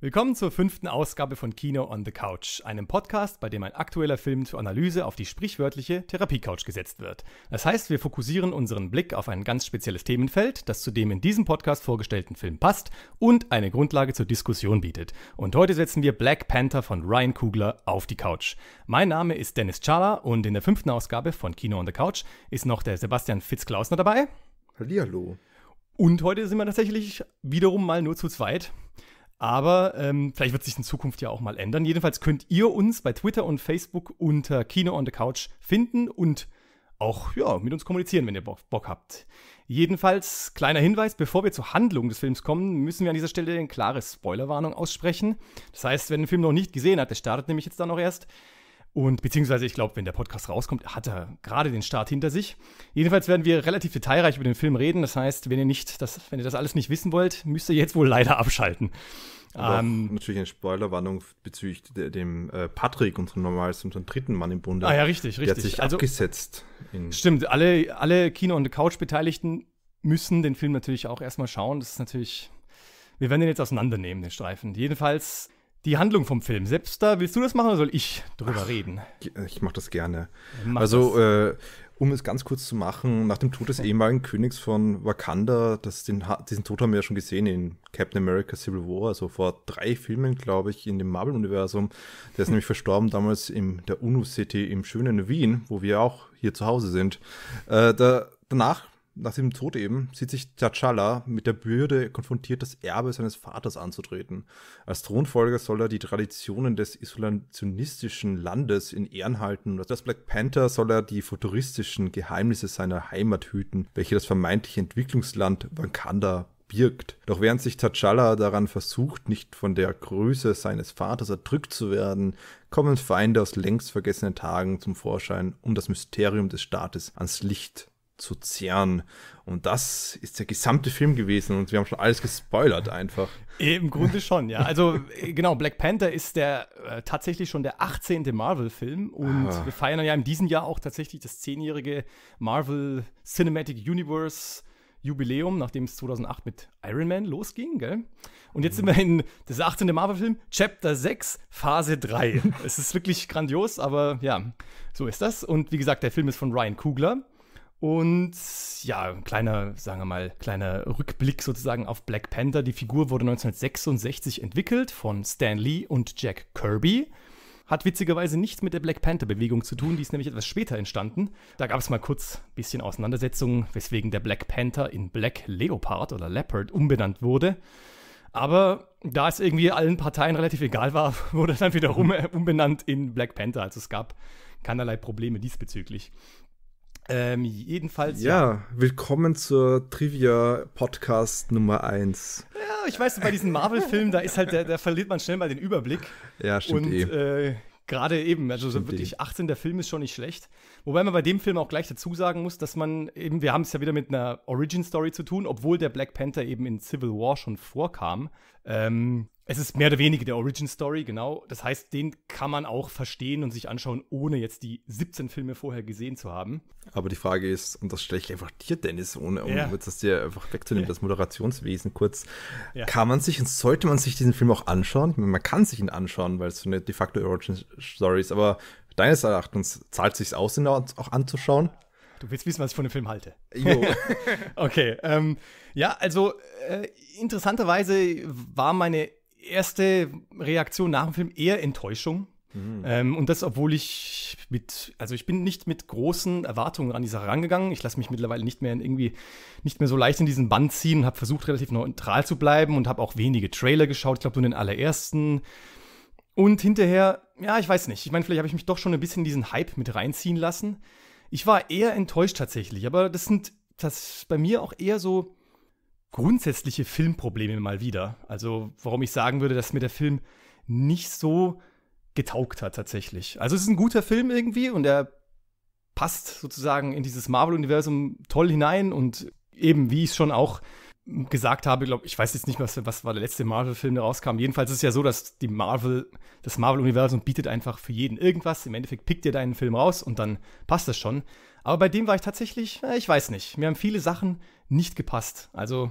Willkommen zur fünften Ausgabe von Kino on the Couch, einem Podcast, bei dem ein aktueller Film zur Analyse auf die sprichwörtliche Therapie-Couch gesetzt wird. Das heißt, wir fokussieren unseren Blick auf ein ganz spezielles Themenfeld, das zu dem in diesem Podcast vorgestellten Film passt und eine Grundlage zur Diskussion bietet. Und heute setzen wir Black Panther von Ryan Kugler auf die Couch. Mein Name ist Dennis Chala und in der fünften Ausgabe von Kino on the Couch ist noch der Sebastian Fitzklausner dabei. Hallihallo. Und heute sind wir tatsächlich wiederum mal nur zu zweit. Aber ähm, vielleicht wird sich in Zukunft ja auch mal ändern. Jedenfalls könnt ihr uns bei Twitter und Facebook unter Kino on the Couch finden und auch ja, mit uns kommunizieren, wenn ihr Bock, Bock habt. Jedenfalls, kleiner Hinweis, bevor wir zur Handlung des Films kommen, müssen wir an dieser Stelle eine klare Spoilerwarnung aussprechen. Das heißt, wenn ein Film noch nicht gesehen hat, der startet nämlich jetzt dann noch erst, und beziehungsweise, ich glaube, wenn der Podcast rauskommt, hat er gerade den Start hinter sich. Jedenfalls werden wir relativ detailreich über den Film reden. Das heißt, wenn ihr nicht, das, wenn ihr das alles nicht wissen wollt, müsst ihr jetzt wohl leider abschalten. Ähm, natürlich eine Spoilerwarnung bezüglich dem äh, Patrick, unserem normalsten, unserem dritten Mann im Bunde. Ah ja, richtig, richtig. Der hat sich also, abgesetzt. Stimmt, alle, alle Kino- und Couch-Beteiligten müssen den Film natürlich auch erstmal schauen. Das ist natürlich. Wir werden den jetzt auseinandernehmen, den Streifen. Jedenfalls die Handlung vom Film. Selbst da willst du das machen oder soll ich drüber Ach, reden? Ich mache das gerne. Mach also, das. Äh, um es ganz kurz zu machen, nach dem Tod des ehemaligen Königs von Wakanda, das, den, diesen Tod haben wir ja schon gesehen in Captain America Civil War, also vor drei Filmen, glaube ich, in dem Marvel-Universum. Der ist nämlich verstorben damals in der UNO-City im schönen Wien, wo wir auch hier zu Hause sind. Äh, da, danach nach dem Tod eben sieht sich T'Challa mit der Bürde konfrontiert, das Erbe seines Vaters anzutreten. Als Thronfolger soll er die Traditionen des isolationistischen Landes in Ehren halten. Als Black Panther soll er die futuristischen Geheimnisse seiner Heimat hüten, welche das vermeintliche Entwicklungsland Wakanda birgt. Doch während sich T'Challa daran versucht, nicht von der Größe seines Vaters erdrückt zu werden, kommen Feinde aus längst vergessenen Tagen zum Vorschein, um das Mysterium des Staates ans Licht zu zehren. Und das ist der gesamte Film gewesen und wir haben schon alles gespoilert einfach. Im Grunde schon, ja. Also äh, genau, Black Panther ist der äh, tatsächlich schon der 18. Marvel-Film und ah. wir feiern ja in diesem Jahr auch tatsächlich das 10-jährige Marvel Cinematic Universe Jubiläum, nachdem es 2008 mit Iron Man losging, gell? Und jetzt sind wir in das 18. Marvel-Film, Chapter 6, Phase 3. es ist wirklich grandios, aber ja, so ist das. Und wie gesagt, der Film ist von Ryan Kugler. Und ja, ein kleiner, sagen wir mal, kleiner Rückblick sozusagen auf Black Panther. Die Figur wurde 1966 entwickelt von Stan Lee und Jack Kirby. Hat witzigerweise nichts mit der Black Panther-Bewegung zu tun, die ist nämlich etwas später entstanden. Da gab es mal kurz ein bisschen Auseinandersetzungen, weswegen der Black Panther in Black Leopard oder Leopard umbenannt wurde. Aber da es irgendwie allen Parteien relativ egal war, wurde dann wiederum umbenannt in Black Panther. Also es gab keinerlei Probleme diesbezüglich. Ähm, jedenfalls. Ja, ja, willkommen zur Trivia-Podcast Nummer 1. Ja, ich weiß, bei diesen Marvel-Filmen, da ist halt, da, verliert man schnell mal den Überblick. Ja, stimmt. Und eh. äh, gerade eben, also stimmt eh. wirklich eh. 18, der Film ist schon nicht schlecht. Wobei man bei dem Film auch gleich dazu sagen muss, dass man eben, wir haben es ja wieder mit einer Origin-Story zu tun, obwohl der Black Panther eben in Civil War schon vorkam. Ähm, es ist mehr oder weniger der Origin Story, genau. Das heißt, den kann man auch verstehen und sich anschauen, ohne jetzt die 17 Filme vorher gesehen zu haben. Aber die Frage ist, und das stelle ich einfach dir, Dennis, ohne um ja. das dir einfach wegzunehmen, ja. das Moderationswesen kurz. Ja. Kann man sich und sollte man sich diesen Film auch anschauen? Meine, man kann sich ihn anschauen, weil es so eine de facto Origin Story ist, aber deines Erachtens zahlt es sich aus, ihn auch anzuschauen? Du willst wissen, was ich von dem Film halte. Jo. okay. Ähm, ja, also äh, interessanterweise war meine erste Reaktion nach dem Film eher Enttäuschung. Mhm. Ähm, und das, obwohl ich mit, also ich bin nicht mit großen Erwartungen an die Sache rangegangen. Ich lasse mich mittlerweile nicht mehr in irgendwie, nicht mehr so leicht in diesen Band ziehen, und habe versucht, relativ neutral zu bleiben und habe auch wenige Trailer geschaut. Ich glaube, nur den allerersten. Und hinterher, ja, ich weiß nicht. Ich meine, vielleicht habe ich mich doch schon ein bisschen in diesen Hype mit reinziehen lassen. Ich war eher enttäuscht tatsächlich, aber das sind das bei mir auch eher so grundsätzliche Filmprobleme mal wieder. Also warum ich sagen würde, dass mir der Film nicht so getaugt hat tatsächlich. Also es ist ein guter Film irgendwie und er passt sozusagen in dieses Marvel-Universum toll hinein und eben, wie ich es schon auch gesagt habe, glaube ich, weiß jetzt nicht, was, was war der letzte Marvel-Film, der rauskam. Jedenfalls ist es ja so, dass die Marvel, das Marvel-Universum bietet einfach für jeden irgendwas. Im Endeffekt pickt ihr deinen Film raus und dann passt das schon. Aber bei dem war ich tatsächlich, äh, ich weiß nicht. Mir haben viele Sachen nicht gepasst. Also,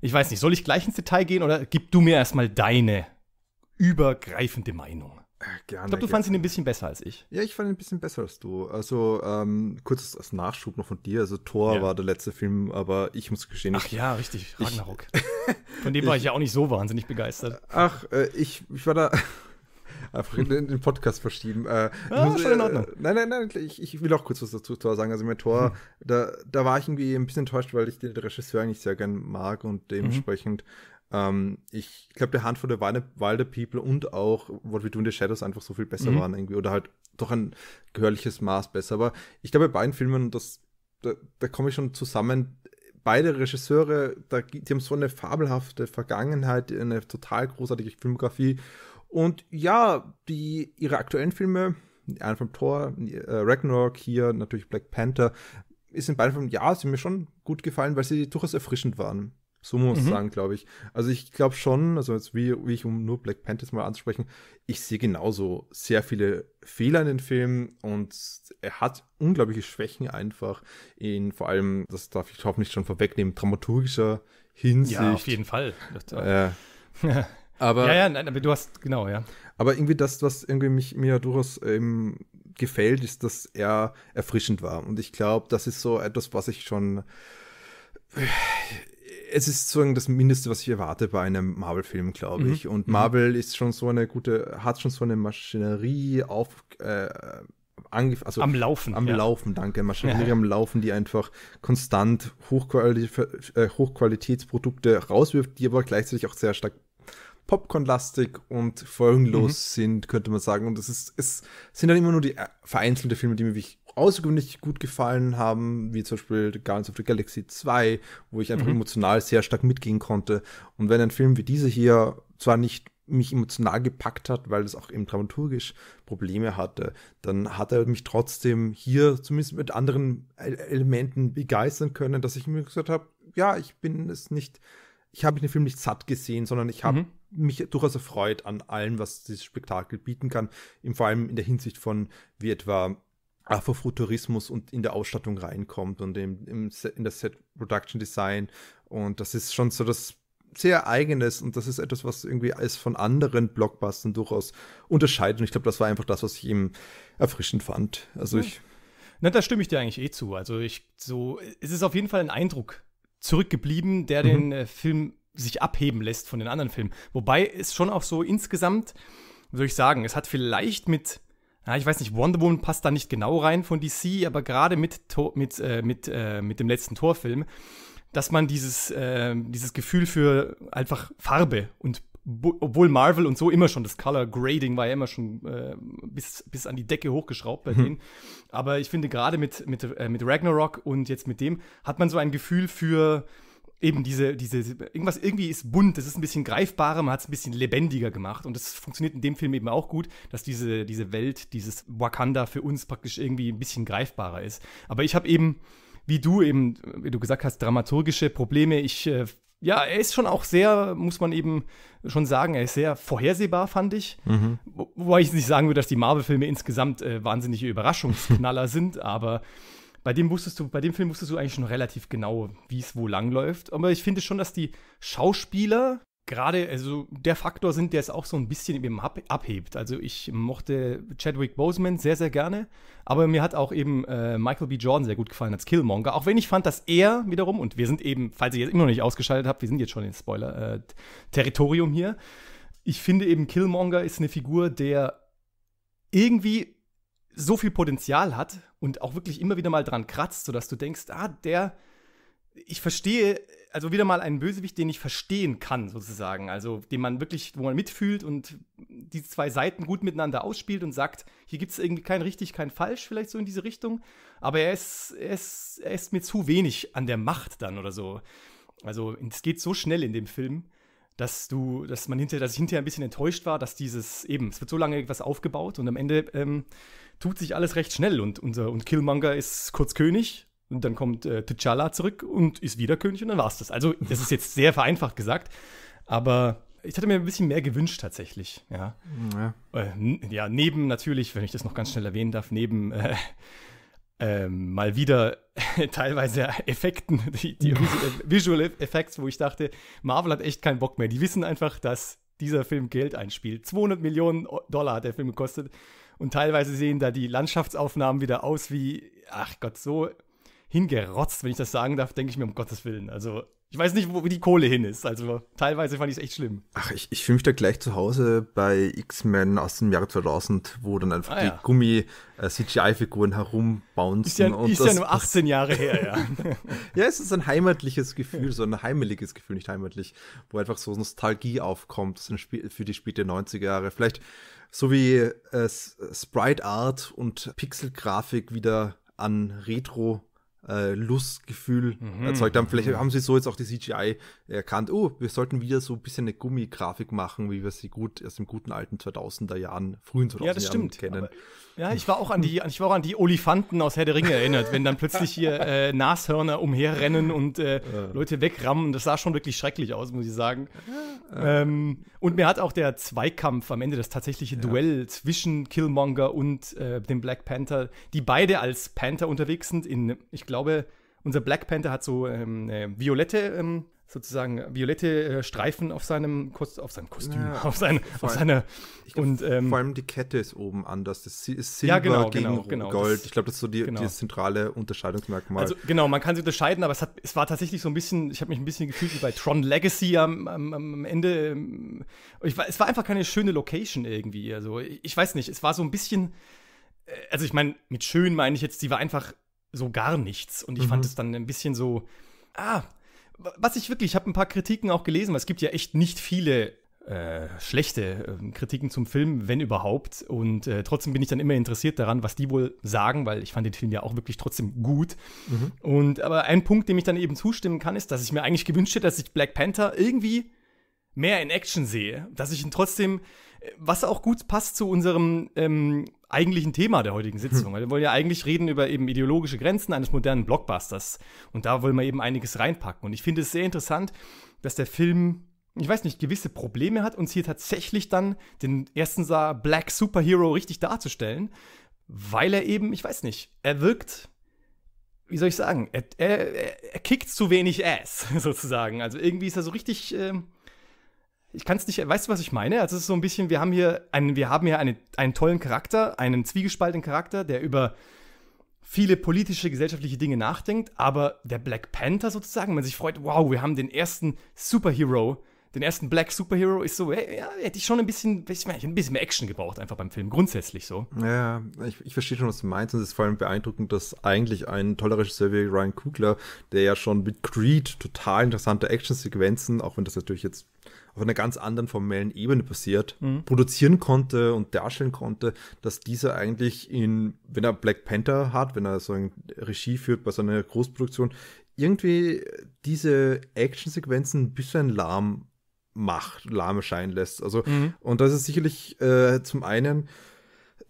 ich weiß nicht, soll ich gleich ins Detail gehen oder gib du mir erstmal deine übergreifende Meinung? Äh, gerne, ich glaube, du fandest ihn ein bisschen besser als ich. Ja, ich fand ihn ein bisschen besser als du. Also, ähm, kurz als Nachschub noch von dir. Also, Thor ja. war der letzte Film, aber ich muss gestehen. Ach ich, ja, richtig, Ragnarok. Ich, von dem war ich, ich ja auch nicht so wahnsinnig begeistert. Ach, äh, ich, ich war da einfach in, den Podcast verschieben. Äh, ah, muss, schon in äh, Ordnung. Äh, nein, nein, nein, ich, ich, will auch kurz was dazu sagen. Also mit Tor, hm. da, da war ich irgendwie ein bisschen enttäuscht, weil ich den Regisseur eigentlich sehr gern mag und mhm. dementsprechend ähm, ich glaube, der Hand von der Wilder People und auch What We Do in the Shadows einfach so viel besser mhm. waren irgendwie oder halt doch ein gehörliches Maß besser. Aber ich glaube, bei beiden Filmen, das, da, da komme ich schon zusammen, beide Regisseure, da, die haben so eine fabelhafte Vergangenheit, eine total großartige Filmografie und ja, die, ihre aktuellen Filme, ein vom Thor, äh, Ragnarok, hier natürlich Black Panther, ist in beiden Filmen, ja, sie mir schon gut gefallen, weil sie durchaus erfrischend waren. So muss ich mhm. sagen, glaube ich. Also ich glaube schon, also jetzt wie, wie ich, um nur Black Panthers mal anzusprechen, ich sehe genauso sehr viele Fehler in den Filmen und er hat unglaubliche Schwächen einfach in vor allem, das darf ich hoffentlich schon vorwegnehmen, dramaturgischer Hinsicht. Ja, auf jeden Fall. Äh, Aber, ja, ja, nein, aber du hast, genau, ja. Aber irgendwie das, was irgendwie mich, mir durchaus ähm, gefällt, ist, dass er erfrischend war. Und ich glaube, das ist so etwas, was ich schon. Es ist sozusagen das Mindeste, was ich erwarte bei einem Marvel-Film, glaube mhm. ich. Mhm. Und Marvel mhm. ist schon so eine gute, hat schon so eine Maschinerie auf. Äh, Angef also am Laufen. Am ja. Laufen, danke. Maschinerie ja. am Laufen, die einfach konstant Hochquali äh, Hochqualitätsprodukte rauswirft, die aber gleichzeitig auch sehr stark Popcorn-lastig und folgenlos mhm. sind, könnte man sagen. Und es ist, es sind dann immer nur die äh, vereinzelte Filme, die mir wirklich außergewöhnlich gut gefallen haben, wie zum Beispiel Guardians of the Galaxy 2, wo ich einfach mhm. emotional sehr stark mitgehen konnte. Und wenn ein Film wie dieser hier zwar nicht mich emotional gepackt hat, weil es auch eben dramaturgisch Probleme hatte, dann hat er mich trotzdem hier zumindest mit anderen Elementen begeistern können, dass ich mir gesagt habe, ja, ich bin es nicht ich habe den Film nicht satt gesehen, sondern ich habe mhm. mich durchaus erfreut an allem, was dieses Spektakel bieten kann, im, vor allem in der Hinsicht von, wie etwa Afrofuturismus und in der Ausstattung reinkommt und im, im Set, in das Set Production Design. Und das ist schon so das sehr eigenes und das ist etwas, was irgendwie alles von anderen Blockbustern durchaus unterscheidet. Und ich glaube, das war einfach das, was ich ihm erfrischend fand. Also ja. ich. Na, da stimme ich dir eigentlich eh zu. Also ich, so, es ist auf jeden Fall ein Eindruck, zurückgeblieben, der mhm. den äh, Film sich abheben lässt von den anderen Filmen. Wobei es schon auch so insgesamt, würde ich sagen, es hat vielleicht mit, na, ich weiß nicht, Wonder Woman passt da nicht genau rein von DC, aber gerade mit, mit, äh, mit, äh, mit dem letzten Torfilm, dass man dieses, äh, dieses Gefühl für einfach Farbe und obwohl Marvel und so immer schon das Color Grading war ja immer schon äh, bis, bis an die Decke hochgeschraubt bei mhm. denen. Aber ich finde, gerade mit, mit, äh, mit Ragnarok und jetzt mit dem hat man so ein Gefühl für eben diese, diese, irgendwas irgendwie ist bunt, es ist ein bisschen greifbarer, man hat es ein bisschen lebendiger gemacht. Und das funktioniert in dem Film eben auch gut, dass diese, diese Welt, dieses Wakanda für uns praktisch irgendwie ein bisschen greifbarer ist. Aber ich habe eben wie du eben, wie du gesagt hast, dramaturgische Probleme. Ich äh, ja, er ist schon auch sehr, muss man eben schon sagen, er ist sehr vorhersehbar, fand ich. Mhm. Wobei ich nicht sagen würde, dass die Marvel-Filme insgesamt äh, wahnsinnige Überraschungsknaller sind, aber bei dem wusstest du, bei dem Film wusstest du eigentlich schon relativ genau, wie es wo langläuft. Aber ich finde schon, dass die Schauspieler gerade, also der Faktor sind, der es auch so ein bisschen eben abhebt. Also ich mochte Chadwick Boseman sehr, sehr gerne, aber mir hat auch eben äh, Michael B. Jordan sehr gut gefallen als Killmonger. Auch wenn ich fand, dass er wiederum, und wir sind eben, falls ihr jetzt immer noch nicht ausgeschaltet habt, wir sind jetzt schon in Spoiler-Territorium äh, hier. Ich finde eben, Killmonger ist eine Figur, der irgendwie so viel Potenzial hat und auch wirklich immer wieder mal dran kratzt, sodass du denkst, ah, der, ich verstehe also wieder mal einen Bösewicht, den ich verstehen kann, sozusagen. Also, den man wirklich, wo man mitfühlt und die zwei Seiten gut miteinander ausspielt und sagt, hier gibt es irgendwie kein richtig, kein falsch, vielleicht so in diese Richtung. Aber er ist, er ist, er ist mir zu wenig an der Macht dann oder so. Also, es geht so schnell in dem Film, dass du, dass man hinterher, dass ich hinterher ein bisschen enttäuscht war, dass dieses eben, es wird so lange etwas aufgebaut und am Ende ähm, tut sich alles recht schnell und unser und Killmonger ist kurz König und dann kommt äh, T'Challa zurück und ist wieder König und dann war's das. Also, das ist jetzt sehr vereinfacht gesagt, aber ich hatte mir ein bisschen mehr gewünscht tatsächlich. Ja, ja. Äh, ja neben natürlich, wenn ich das noch ganz schnell erwähnen darf, neben äh, äh, mal wieder teilweise Effekten, die, die Visual Effects, wo ich dachte, Marvel hat echt keinen Bock mehr. Die wissen einfach, dass dieser Film Geld einspielt. 200 Millionen Dollar hat der Film gekostet. Und teilweise sehen da die Landschaftsaufnahmen wieder aus wie, ach Gott, so hingerotzt, wenn ich das sagen darf, denke ich mir, um Gottes Willen. Also, ich weiß nicht, wo die Kohle hin ist. Also, teilweise fand ich es echt schlimm. Ach, ich, ich fühle mich da gleich zu Hause bei X-Men aus dem Jahre 2000, wo dann einfach ah, die ja. Gummi-CGI-Figuren äh, herumbauen. Ist ja, und ist das, ja nur 18 Jahre her, ja. ja, es ist ein heimatliches Gefühl, so ein heimeliges Gefühl, nicht heimatlich, wo einfach so Nostalgie aufkommt für die späte 90er Jahre. Vielleicht so wie äh, Sprite Art und Pixel-Grafik wieder an Retro äh, Lustgefühl mhm. erzeugt haben. Vielleicht mhm. haben sie so jetzt auch die CGI erkannt, oh, wir sollten wieder so ein bisschen eine Gummigrafik machen, wie wir sie gut aus den guten alten 2000er Jahren, frühen 2000er kennen. Ja, das Jahren stimmt. Kennen. ja, ich war auch an die, ich war auch an die Olifanten aus Herr der Ringe erinnert, wenn dann plötzlich hier äh, Nashörner umherrennen und äh, Leute wegrammen. Das sah schon wirklich schrecklich aus, muss ich sagen. Ähm, und mir hat auch der Zweikampf am Ende, das tatsächliche ja. Duell zwischen Killmonger und äh, dem Black Panther, die beide als Panther unterwegs sind in, ich glaube, glaube, unser Black Panther hat so ähm, äh, violette, ähm, sozusagen violette äh, Streifen auf seinem, Kost auf seinem Kostüm, ja, auf, seine, auf seiner. und, ähm, vor allem die Kette ist oben anders. Das ist Silber ja, genau, gegen genau, genau, Gold. Das, ich glaube, das ist so die, genau. das zentrale Unterscheidungsmerkmal. Also, genau, man kann sie unterscheiden, aber es, hat, es war tatsächlich so ein bisschen, ich habe mich ein bisschen gefühlt wie bei Tron Legacy am, am, am Ende. Ähm, ich, es war einfach keine schöne Location irgendwie. Also, ich, ich weiß nicht, es war so ein bisschen äh, also ich meine, mit schön meine ich jetzt, sie war einfach so gar nichts. Und ich mhm. fand es dann ein bisschen so, ah, was ich wirklich, ich habe ein paar Kritiken auch gelesen, weil es gibt ja echt nicht viele äh, schlechte äh, Kritiken zum Film, wenn überhaupt. Und äh, trotzdem bin ich dann immer interessiert daran, was die wohl sagen, weil ich fand den Film ja auch wirklich trotzdem gut. Mhm. Und aber ein Punkt, dem ich dann eben zustimmen kann, ist, dass ich mir eigentlich gewünscht hätte, dass sich Black Panther irgendwie mehr in Action sehe, dass ich ihn trotzdem, was auch gut passt zu unserem ähm, eigentlichen Thema der heutigen Sitzung. Weil hm. wir wollen ja eigentlich reden über eben ideologische Grenzen eines modernen Blockbusters. Und da wollen wir eben einiges reinpacken. Und ich finde es sehr interessant, dass der Film, ich weiß nicht, gewisse Probleme hat, uns hier tatsächlich dann den ersten Black Superhero richtig darzustellen. Weil er eben, ich weiß nicht, er wirkt wie soll ich sagen, er, er, er, kickt zu wenig Ass, sozusagen. Also irgendwie ist er so richtig, ähm, ich kann es nicht, weißt du, was ich meine? Also es ist so ein bisschen, wir haben hier einen, wir haben hier eine, einen tollen Charakter, einen zwiegespaltenen Charakter, der über viele politische, gesellschaftliche Dinge nachdenkt, aber der Black Panther sozusagen, man sich freut, wow, wir haben den ersten Superhero, den ersten Black Superhero ist so, ja, hätte ich schon ein bisschen, ich meine, ein bisschen mehr Action gebraucht, einfach beim Film, grundsätzlich so. Ja, ich, ich verstehe schon, was du meinst. Und es ist vor allem beeindruckend, dass eigentlich ein toller Regisseur wie Ryan Kugler, der ja schon mit Creed total interessante Actionsequenzen, auch wenn das natürlich jetzt auf einer ganz anderen formellen Ebene passiert, mhm. produzieren konnte und darstellen konnte, dass dieser eigentlich in, wenn er Black Panther hat, wenn er so ein Regie führt bei so Großproduktion, irgendwie diese Actionsequenzen ein bisschen lahm macht, lahme scheinen lässt. Also, mhm. und das ist sicherlich äh, zum einen,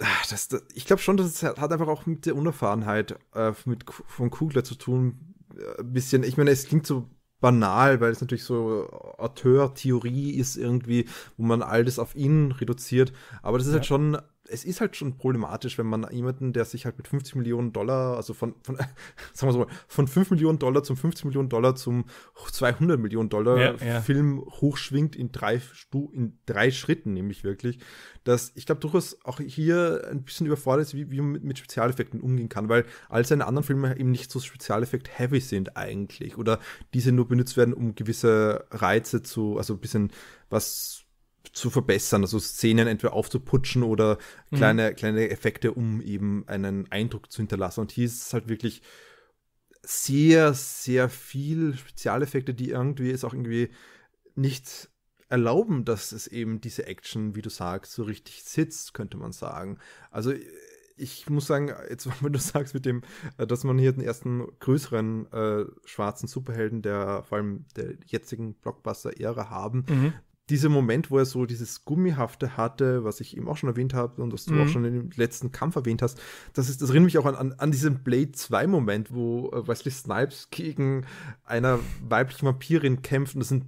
ah, das, das ich glaube schon, das hat einfach auch mit der Unerfahrenheit äh, mit, von Kugler zu tun. Äh, ein bisschen, ich meine, es klingt so banal, weil es natürlich so Auteur-Theorie ist irgendwie, wo man all das auf ihn reduziert. Aber das ist halt ja. halt schon es ist halt schon problematisch, wenn man jemanden, der sich halt mit 50 Millionen Dollar, also von, von sagen wir so, von 5 Millionen Dollar zum 50 Millionen Dollar zum 200 Millionen Dollar ja, ja. Film hochschwingt in drei, Stu in drei Schritten, nämlich wirklich, dass ich glaube durchaus auch hier ein bisschen überfordert ist, wie, wie man mit, mit, Spezialeffekten umgehen kann, weil all seine anderen Filme eben nicht so Spezialeffekt-heavy sind eigentlich oder diese nur benutzt werden, um gewisse Reize zu, also ein bisschen was zu verbessern, also Szenen entweder aufzuputschen oder mhm. kleine, mhm. kleine Effekte, um eben einen Eindruck zu hinterlassen. Und hier ist es halt wirklich sehr, sehr viel Spezialeffekte, die irgendwie es auch irgendwie nicht erlauben, dass es eben diese Action, wie du sagst, so richtig sitzt, könnte man sagen. Also ich muss sagen, jetzt, wenn du sagst mit dem, äh, dass man hier den ersten größeren äh, schwarzen Superhelden der vor allem der jetzigen Blockbuster-Ära haben, mhm dieser Moment, wo er so dieses Gummihafte hatte, was ich eben auch schon erwähnt habe und was du mhm. auch schon im letzten Kampf erwähnt hast, das, ist, das erinnert mich auch an, an, an diesen Blade 2-Moment, wo äh, Wesley Snipes gegen einer weiblichen Vampirin kämpft und das sind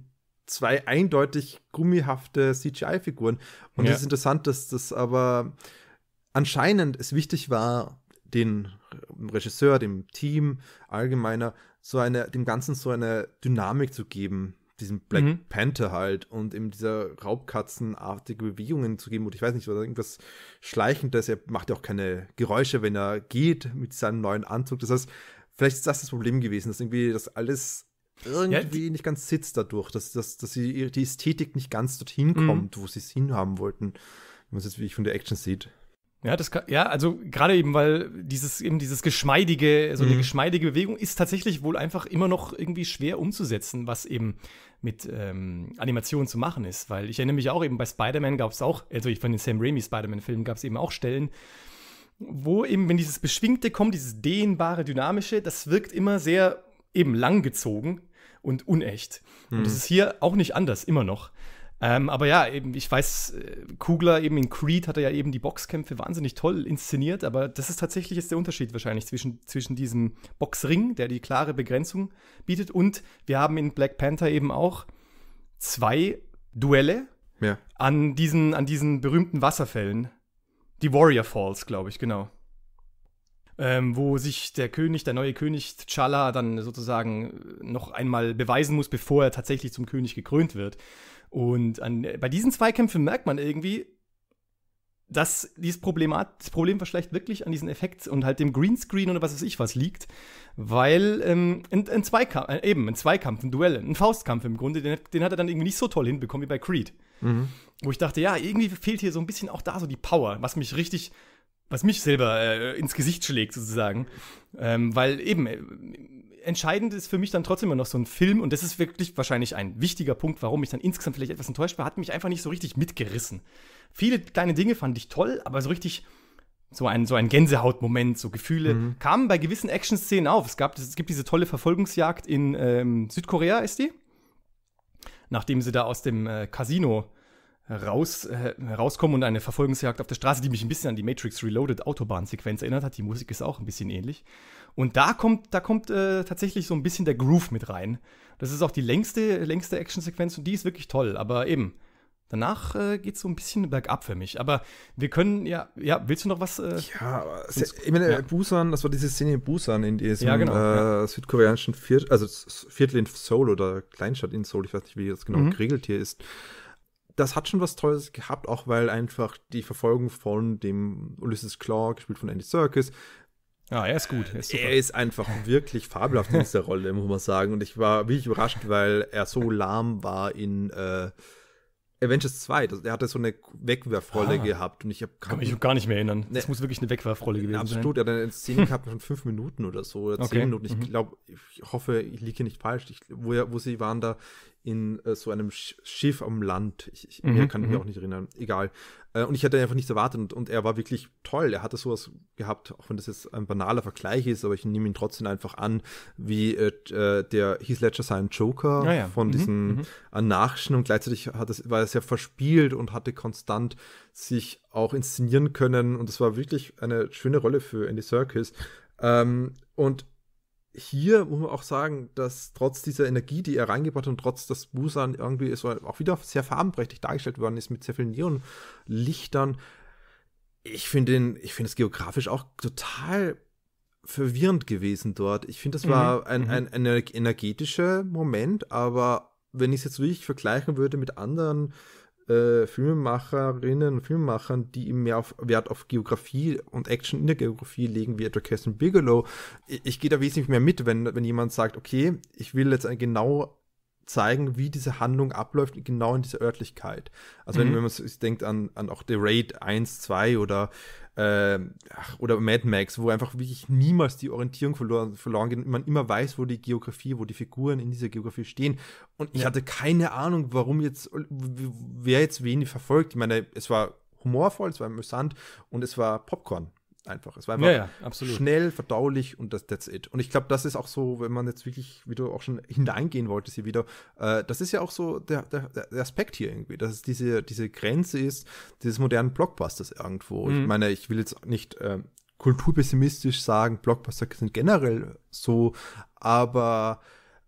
zwei eindeutig gummihafte CGI-Figuren. Und es ja. ist interessant, dass das aber anscheinend es wichtig war, den Regisseur, dem Team allgemeiner, so eine, dem Ganzen so eine Dynamik zu geben diesem Black mhm. Panther halt und eben dieser Raubkatzenartige Bewegungen zu geben und ich weiß nicht, was irgendwas Schleichendes. Er macht ja auch keine Geräusche, wenn er geht mit seinem neuen Anzug. Das heißt, vielleicht ist das das Problem gewesen, dass irgendwie das alles irgendwie ja, nicht ganz sitzt dadurch, dass, dass, dass die Ästhetik nicht ganz dorthin mhm. kommt, wo sie es hinhaben wollten, wenn man es jetzt wirklich von der Action sieht. Ja, das kann, ja, also gerade eben, weil dieses eben dieses geschmeidige, so mhm. eine geschmeidige Bewegung ist tatsächlich wohl einfach immer noch irgendwie schwer umzusetzen, was eben mit ähm, Animationen zu machen ist. Weil ich erinnere mich auch eben bei Spider-Man gab es auch, also ich von den Sam Raimi Spider-Man-Filmen gab es eben auch Stellen, wo eben, wenn dieses Beschwingte kommt, dieses dehnbare, dynamische, das wirkt immer sehr eben langgezogen und unecht. Mhm. Und das mhm. ist hier auch nicht anders, immer noch. Ähm, aber ja, eben, ich weiß, äh, Kugler eben in Creed hat er ja eben die Boxkämpfe wahnsinnig toll inszeniert, aber das ist tatsächlich jetzt der Unterschied wahrscheinlich zwischen, zwischen diesem Boxring, der die klare Begrenzung bietet, und wir haben in Black Panther eben auch zwei Duelle ja. an, diesen, an diesen berühmten Wasserfällen. Die Warrior Falls, glaube ich, genau. Ähm, wo sich der König, der neue König T'Challa dann sozusagen noch einmal beweisen muss, bevor er tatsächlich zum König gekrönt wird. Und an, bei diesen Zweikämpfen merkt man irgendwie, dass dieses Problem, das Problem vielleicht wirklich an diesen Effekt und halt dem Greenscreen oder was weiß ich was liegt, weil ähm, ein, ein Zweikampf, äh, eben ein Zweikampf, ein Duell, ein Faustkampf im Grunde, den, den, hat er dann irgendwie nicht so toll hinbekommen wie bei Creed. Mhm. Wo ich dachte, ja, irgendwie fehlt hier so ein bisschen auch da so die Power, was mich richtig, was mich selber äh, ins Gesicht schlägt sozusagen. Ähm, weil eben, äh, entscheidend ist für mich dann trotzdem immer noch so ein Film, und das ist wirklich wahrscheinlich ein wichtiger Punkt, warum ich dann insgesamt vielleicht etwas enttäuscht war, hat mich einfach nicht so richtig mitgerissen. Viele kleine Dinge fand ich toll, aber so richtig so ein, so ein Gänsehautmoment, so Gefühle mhm. kamen bei gewissen Action-Szenen auf. Es, gab, es gibt diese tolle Verfolgungsjagd in ähm, Südkorea, ist die? Nachdem sie da aus dem äh, Casino raus, äh, rauskommen und eine Verfolgungsjagd auf der Straße, die mich ein bisschen an die Matrix Reloaded Autobahnsequenz erinnert hat. Die Musik ist auch ein bisschen ähnlich. Und da kommt, da kommt äh, tatsächlich so ein bisschen der Groove mit rein. Das ist auch die längste, längste Actionsequenz und die ist wirklich toll. Aber eben, danach äh, geht es so ein bisschen bergab für mich. Aber wir können, ja, ja, willst du noch was? Äh, ja, uns, ich meine, ja. Busan, das war diese Szene in Busan in diesem ja, genau, äh, ja. südkoreanischen Viertel, also Viertel in Seoul oder Kleinstadt in Seoul, ich weiß nicht, wie das genau mhm. geregelt hier ist das hat schon was Tolles gehabt, auch weil einfach die Verfolgung von dem Ulysses Claw, gespielt von Andy Serkis, Ah, er ist gut. Er ist, er ist einfach wirklich fabelhaft in dieser Rolle, muss man sagen. Und ich war wirklich überrascht, weil er so lahm war in äh, Avengers 2. Also, er hatte so eine Wegwerfrolle ah, gehabt. Und ich kann mich gar nicht mehr erinnern. Ne, das muss wirklich eine Wegwerfrolle gewesen absolut, sein. Absolut. Er hat eine Szene gehabt von fünf Minuten oder so, oder okay. zehn Minuten. Ich mhm. glaube, ich hoffe, ich liege hier nicht falsch. Ich, wo, wo sie waren da in äh, so einem Schiff am Land. Ich, ich, mhm, mehr kann mich mhm. auch nicht erinnern. Egal. Äh, und ich hatte einfach nichts erwartet. Und, und, er war wirklich toll. Er hatte sowas gehabt, auch wenn das jetzt ein banaler Vergleich ist, aber ich nehme ihn trotzdem einfach an, wie äh, äh der Heath Ledger seinen Joker ja, ja. von mhm, diesen mhm, äh, Und gleichzeitig hat es, war er sehr verspielt und hatte konstant sich auch inszenieren können. Und das war wirklich eine schöne Rolle für Andy Circus. Ähm, und hier muss man auch sagen, dass trotz dieser Energie, die er reingebracht hat und trotz, dass Busan irgendwie ist, auch wieder sehr farbenprächtig dargestellt worden ist mit sehr vielen Neonlichtern, ich finde den, ich finde es geografisch auch total verwirrend gewesen dort. Ich finde, das war mhm, ein, mhm. ein, ein energetischer Moment, aber wenn ich es jetzt wirklich vergleichen würde mit anderen äh, Filmemacherinnen und Filmemachern, die mehr auf, Wert auf Geografie und Action in der Geografie legen, wie etwa Kirsten Bigelow. Ich, ich gehe da wesentlich mehr mit, wenn, wenn jemand sagt, okay, ich will jetzt ein genau zeigen, wie diese Handlung abläuft, genau in dieser Örtlichkeit. Also mhm. wenn, man sich denkt an, an auch The Raid 1, 2 oder äh, ach, oder Mad Max, wo einfach wirklich niemals die Orientierung verloren, verloren geht. Man immer weiß, wo die Geografie, wo die Figuren in dieser Geografie stehen. Und ich ja. hatte keine Ahnung, warum jetzt, wer jetzt wen verfolgt. Ich meine, es war humorvoll, es war amüsant und es war Popcorn einfach. Es war einfach ja, ja, schnell, verdaulich und das, that's it. Und ich glaube, das ist auch so, wenn man jetzt wirklich, wie du auch schon hineingehen wolltest hier wieder, äh, das ist ja auch so der, der, der, Aspekt hier irgendwie, dass es diese, diese Grenze ist, dieses modernen Blockbusters irgendwo. Mhm. Ich meine, ich will jetzt nicht äh, kulturpessimistisch sagen, Blockbuster sind generell so, aber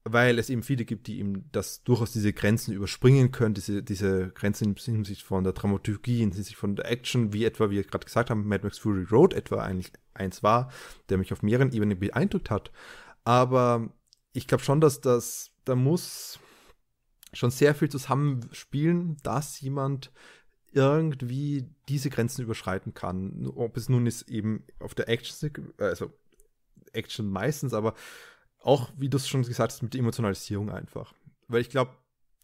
weil es eben viele gibt, die eben das durchaus diese Grenzen überspringen können, diese, diese Grenzen im Hinsicht von der Dramaturgie, im Hinsicht von der Action, wie etwa wie wir gerade gesagt haben, Mad Max Fury Road etwa eigentlich eins war, der mich auf mehreren Ebenen beeindruckt hat. Aber ich glaube schon, dass das, da muss schon sehr viel zusammenspielen, dass jemand irgendwie diese Grenzen überschreiten kann. Ob es nun ist eben auf der Action, äh, also Action meistens, aber auch, wie du es schon gesagt hast, mit der Emotionalisierung einfach. Weil ich glaube,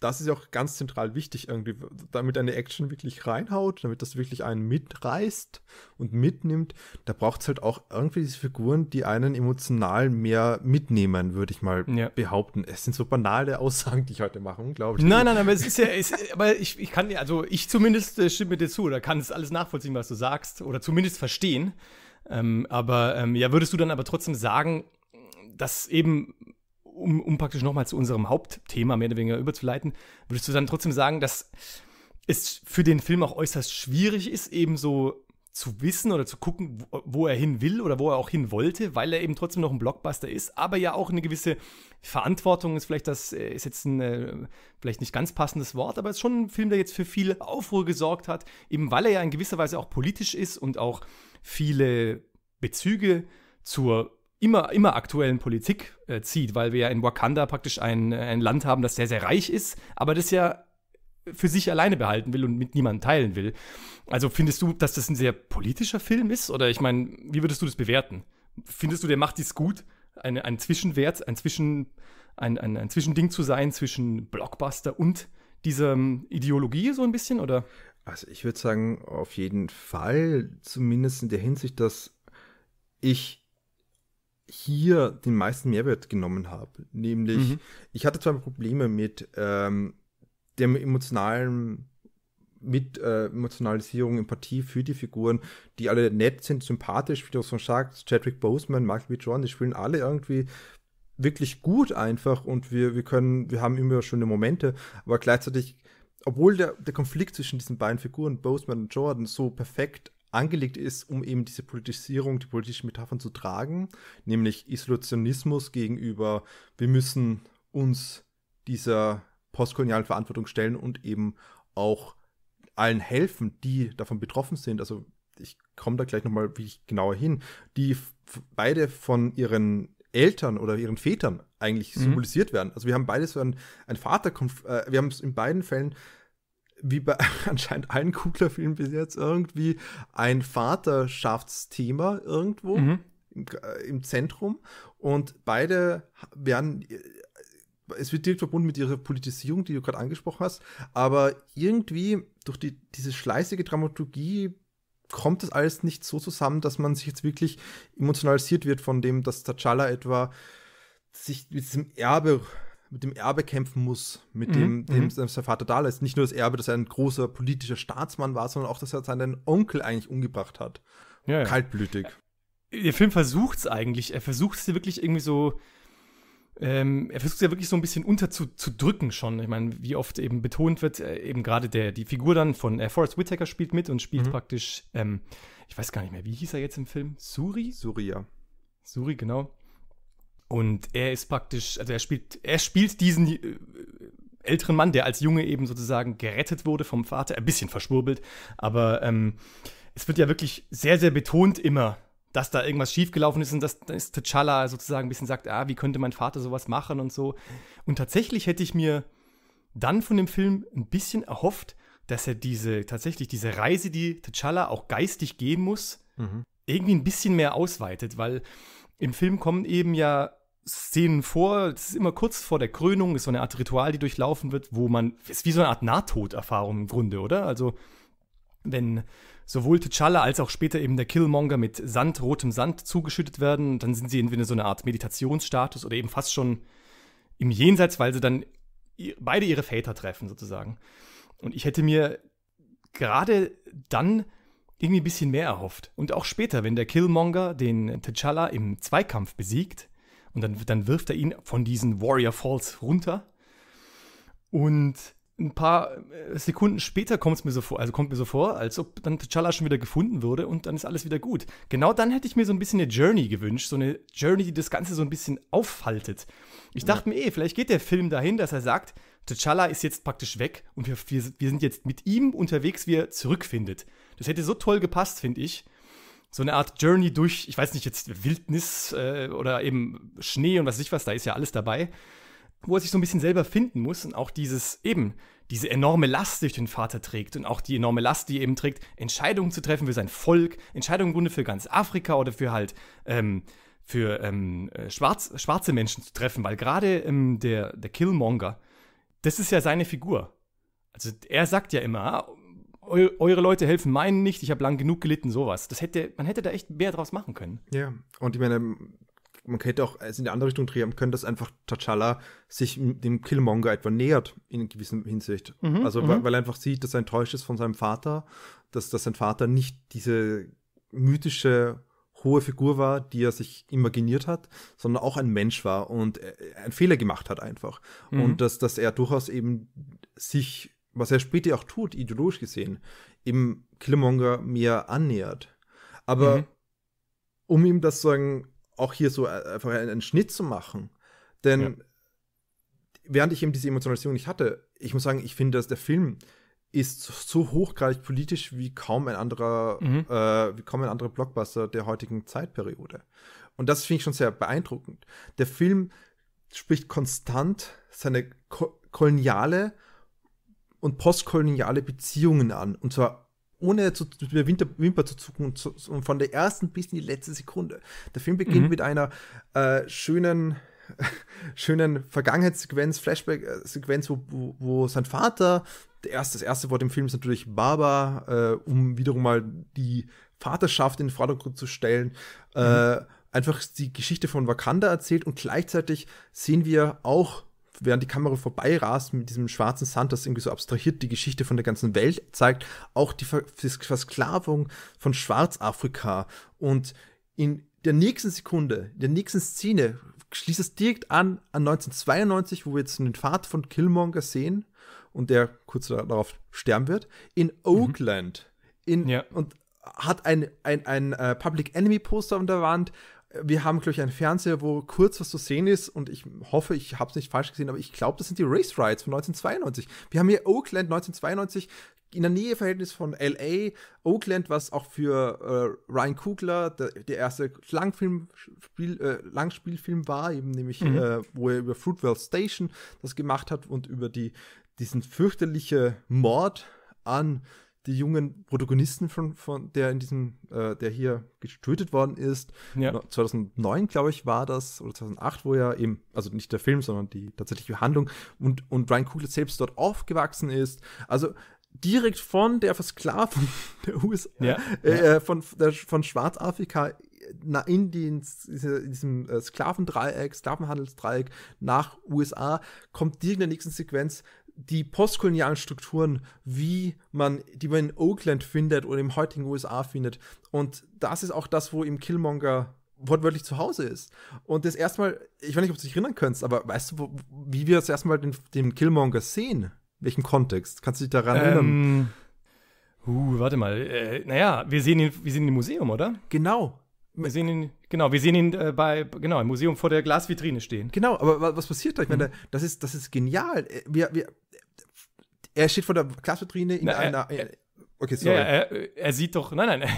das ist ja auch ganz zentral wichtig, irgendwie, damit eine Action wirklich reinhaut, damit das wirklich einen mitreißt und mitnimmt, da braucht es halt auch irgendwie diese Figuren, die einen emotional mehr mitnehmen, würde ich mal ja. behaupten. Es sind so banale Aussagen, die ich heute mache, glaube ich. Nein, nein, aber es ist ja, es, aber ich, ich kann, also ich zumindest äh, stimme dir zu oder kann es alles nachvollziehen, was du sagst, oder zumindest verstehen. Ähm, aber ähm, ja, würdest du dann aber trotzdem sagen, das eben, um, um praktisch nochmal zu unserem Hauptthema mehr oder weniger überzuleiten, würdest du dann trotzdem sagen, dass es für den Film auch äußerst schwierig ist, eben so zu wissen oder zu gucken, wo er hin will oder wo er auch hin wollte, weil er eben trotzdem noch ein Blockbuster ist, aber ja auch eine gewisse Verantwortung ist vielleicht das äh, ist jetzt ein äh, vielleicht nicht ganz passendes Wort, aber es ist schon ein Film, der jetzt für viel Aufruhr gesorgt hat, eben weil er ja in gewisser Weise auch politisch ist und auch viele Bezüge zur immer, immer aktuellen Politik äh, zieht, weil wir ja in Wakanda praktisch ein, äh, ein Land haben, das sehr, sehr reich ist, aber das ja für sich alleine behalten will und mit niemandem teilen will. Also findest du, dass das ein sehr politischer Film ist? Oder ich meine, wie würdest du das bewerten? Findest du, der macht dies gut, ein, ein Zwischenwert, ein, Zwischen, ein, ein, ein Zwischending zu sein zwischen Blockbuster und dieser um, ähm, Ideologie so ein bisschen? Oder? Also ich würde sagen, auf jeden Fall, zumindest in der Hinsicht, dass ich hier den meisten Mehrwert genommen habe. Nämlich, mhm. ich hatte zwar Probleme mit ähm, dem emotionalen mit äh, Emotionalisierung, Empathie für die Figuren, die alle nett sind, sympathisch, wie du schon sagst, Chadwick Boseman, Mark B. John, die spielen alle irgendwie wirklich gut einfach und wir, wir können, wir haben immer schöne Momente, aber gleichzeitig, obwohl der, der Konflikt zwischen diesen beiden Figuren, Boseman und Jordan, so perfekt angelegt ist, um eben diese Politisierung, die politischen Metaphern zu tragen, nämlich Isolationismus gegenüber, wir müssen uns dieser postkolonialen Verantwortung stellen und eben auch allen helfen, die davon betroffen sind. Also ich komme da gleich nochmal genauer hin, die beide von ihren Eltern oder ihren Vätern eigentlich mhm. symbolisiert werden. Also wir haben beides, ein, ein Vaterkonflikt, äh, wir haben es in beiden Fällen wie bei anscheinend allen Kuglerfilmen bis jetzt irgendwie ein Vaterschaftsthema irgendwo mhm. im, äh, im Zentrum und beide werden äh, es wird direkt verbunden mit ihrer Politisierung, die du gerade angesprochen hast, aber irgendwie durch die, diese schleißige Dramaturgie kommt das alles nicht so zusammen, dass man sich jetzt wirklich emotionalisiert wird von dem, dass T'Challa etwa sich mit diesem Erbe mit dem Erbe kämpfen muss, mit mhm. dem, mhm. sein Vater da ist. Nicht nur das Erbe, dass er ein großer politischer Staatsmann war, sondern auch, dass er seinen Onkel eigentlich umgebracht hat. Ja, ja. Kaltblütig. Äh, der Film versucht es eigentlich. Er versucht es wirklich irgendwie so. Ähm, er versucht es ja wirklich so ein bisschen unterzudrücken schon. Ich meine, wie oft eben betont wird, äh, eben gerade der, die Figur dann von äh, Forrest Whitaker spielt mit und spielt mhm. praktisch, ähm, ich weiß gar nicht mehr, wie hieß er jetzt im Film? Suri? Suri, ja. Suri, genau. Und er ist praktisch, also er spielt, er spielt diesen äh, älteren Mann, der als Junge eben sozusagen gerettet wurde vom Vater, ein bisschen verschwurbelt, aber ähm, es wird ja wirklich sehr, sehr betont immer, dass da irgendwas schiefgelaufen ist und dass, dass T'Challa sozusagen ein bisschen sagt, ah, wie könnte mein Vater sowas machen und so. Und tatsächlich hätte ich mir dann von dem Film ein bisschen erhofft, dass er diese, tatsächlich diese Reise, die T'Challa auch geistig gehen muss, mhm. irgendwie ein bisschen mehr ausweitet, weil im Film kommen eben ja Szenen vor. Das ist immer kurz vor der Krönung, ist so eine Art Ritual, die durchlaufen wird, wo man, ist wie so eine Art Nahtoderfahrung im Grunde, oder? Also, wenn sowohl T'Challa als auch später eben der Killmonger mit Sand, rotem Sand zugeschüttet werden, dann sind sie entweder so eine Art Meditationsstatus oder eben fast schon im Jenseits, weil sie dann beide ihre Väter treffen, sozusagen. Und ich hätte mir gerade dann irgendwie ein bisschen mehr erhofft. Und auch später, wenn der Killmonger den T'Challa im Zweikampf besiegt, und dann, dann wirft er ihn von diesen Warrior Falls runter. Und ein paar äh, Sekunden später kommt es mir so vor, also kommt mir so vor, als ob dann T'Challa schon wieder gefunden würde und dann ist alles wieder gut. Genau dann hätte ich mir so ein bisschen eine Journey gewünscht, so eine Journey, die das Ganze so ein bisschen auffaltet. Ich ja. dachte mir, eh, vielleicht geht der Film dahin, dass er sagt, T'Challa ist jetzt praktisch weg und wir, wir, wir sind jetzt mit ihm unterwegs, wie er zurückfindet. Das hätte so toll gepasst, finde ich so eine Art Journey durch, ich weiß nicht, jetzt Wildnis äh, oder eben Schnee und was weiß ich was, da ist ja alles dabei, wo er sich so ein bisschen selber finden muss und auch dieses eben, diese enorme Last durch den Vater trägt und auch die enorme Last, die er eben trägt, Entscheidungen zu treffen für sein Volk, Entscheidungen im Grunde für ganz Afrika oder für halt, ähm, für ähm, äh, schwarz, schwarze Menschen zu treffen, weil gerade ähm, der, der Killmonger, das ist ja seine Figur. Also er sagt ja immer, eure Leute helfen meinen nicht, ich habe lang genug gelitten, sowas. Das hätte, man hätte da echt mehr draus machen können. Ja, und ich meine, man hätte auch es in die andere Richtung drehen können, dass einfach T'Challa sich dem Killmonger etwa nähert in gewisser Hinsicht. Mhm, also, mhm. weil, weil, er einfach sieht, dass er enttäuscht ist von seinem Vater, dass, dass sein Vater nicht diese mythische hohe Figur war, die er sich imaginiert hat, sondern auch ein Mensch war und äh, einen Fehler gemacht hat einfach. Mhm. Und dass, dass er durchaus eben sich was er später auch tut, ideologisch gesehen, eben Killmonger mehr annähert. Aber mhm. um ihm das sagen, auch hier so äh, einfach einen, Schnitt zu machen, denn ja. während ich eben diese Emotionalisierung nicht hatte, ich muss sagen, ich finde, dass der Film ist so hochgradig politisch wie kaum ein anderer, mhm. äh, wie kaum ein anderer Blockbuster der heutigen Zeitperiode. Und das finde ich schon sehr beeindruckend. Der Film spricht konstant seine ko koloniale und postkoloniale Beziehungen an. Und zwar ohne zu, mit der Wimper zu zucken und, zu, und, von der ersten bis in die letzte Sekunde. Der Film beginnt mhm. mit einer äh, schönen, schönen Vergangenheitssequenz, Flashback-Sequenz, äh, wo, wo, wo, sein Vater, der erste, das erste Wort im Film ist natürlich Baba, äh, um wiederum mal die Vaterschaft in den Vordergrund zu stellen. Mhm. Äh, einfach die Geschichte von Wakanda erzählt und gleichzeitig sehen wir auch während die Kamera vorbeirast mit diesem schwarzen Sand, das irgendwie so abstrahiert die Geschichte von der ganzen Welt zeigt, auch die Versklavung von Schwarzafrika. Und in der nächsten Sekunde, in der nächsten Szene schließt es direkt an an 1992, wo wir jetzt den Pfad von Killmonger sehen und der kurz darauf sterben wird, in mhm. Oakland. Mhm. In, ja. Und hat ein, ein, ein, äh, Public Enemy Poster an der Wand wir haben, glaube ich, einen Fernseher, wo kurz was zu sehen ist und ich hoffe, ich habe es nicht falsch gesehen, aber ich glaube, das sind die Race Riots von 1992. Wir haben hier Oakland 1992 in der Nähe von LA, Oakland, was auch für äh, Ryan Kugler der, der erste Langfilm, Spiel, äh, Langspielfilm war, eben nämlich, mhm. äh, wo er über Fruitvale Station das gemacht hat und über die, diesen fürchterliche Mord an die jungen Protagonisten von, von der in diesem, äh, der hier getötet worden ist. Ja. 2009, glaube ich, war das, oder 2008, wo ja eben, also nicht der Film, sondern die tatsächliche Handlung und, und Ryan Coogler selbst dort aufgewachsen ist. Also direkt von der Versklavung der USA, ja. Äh, ja. Äh, von, der, von Schwarzafrika äh, in, den, in diesem äh, Sklavendreieck, Sklavenhandelsdreieck nach USA, kommt direkt in der nächsten Sequenz die postkolonialen Strukturen, wie man, die man in Oakland findet oder im heutigen USA findet. Und das ist auch das, wo im Killmonger wortwörtlich zu Hause ist. Und das erstmal, ich weiß nicht, ob du dich erinnern kannst, aber weißt du, wie wir das erstmal den, den Killmonger sehen? Welchen Kontext? Kannst du dich daran ähm, erinnern? Uh, warte mal. Äh, naja, wir sehen, ihn, wir sehen ihn im Museum, oder? Genau. Wir sehen ihn, genau, wir sehen ihn äh, bei, genau, im Museum vor der Glasvitrine stehen. Genau, aber was passiert da? Ich meine, mhm. das ist, das ist genial. Äh, wir, wir, er steht vor der Glasvitrine in Na, einer. Äh, er, Okay, sorry. Ja, er, er, sieht doch, nein, nein,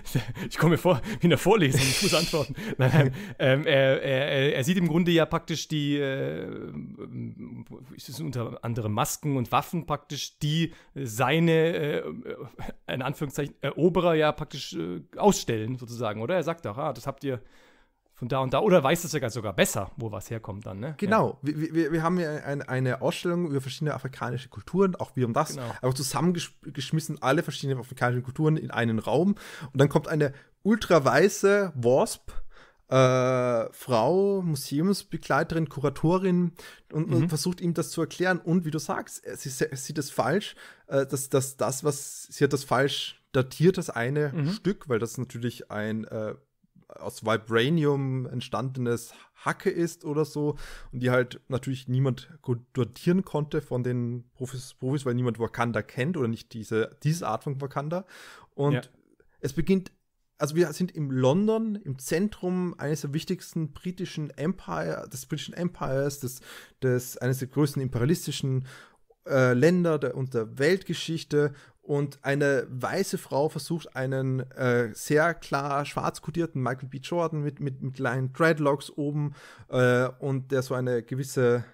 ich komme mir vor wie in der Vorlesung, ich muss antworten. Nein, nein, ähm, er, er, er, sieht im Grunde ja praktisch die, äh, ist unter anderem Masken und Waffen praktisch, die seine, äh, in Anführungszeichen, Eroberer ja praktisch äh, ausstellen, sozusagen, oder? Er sagt doch, ah, das habt ihr, von da und da. Oder weiß es sogar sogar besser, wo was herkommt dann, ne? Genau. Ja. Wir, wir, wir, haben ja eine, eine, Ausstellung über verschiedene afrikanische Kulturen, auch wie um das, genau. aber zusammengeschmissen alle verschiedenen afrikanischen Kulturen in einen Raum. Und dann kommt eine ultraweiße Wasp. Äh, Frau, Museumsbegleiterin, Kuratorin und, mhm. und, versucht ihm das zu erklären. Und wie du sagst, äh, sie, sie sieht es falsch, äh, dass, dass das, was sie hat das falsch datiert, das eine mhm. Stück, weil das natürlich ein äh, aus Vibranium entstandenes Hacke ist oder so und die halt natürlich niemand dotieren konnte von den Profis, Profis, weil niemand Wakanda kennt oder nicht diese, diese Art von Wakanda. Und ja. es beginnt, also wir sind im London, im Zentrum eines der wichtigsten britischen Empire, des britischen Empires, des, des eines der größten imperialistischen äh, Länder der, und der Weltgeschichte und eine weiße Frau versucht einen äh, sehr klar schwarz kodierten Michael B. Jordan mit, mit, mit kleinen Dreadlocks oben äh, und der so eine gewisse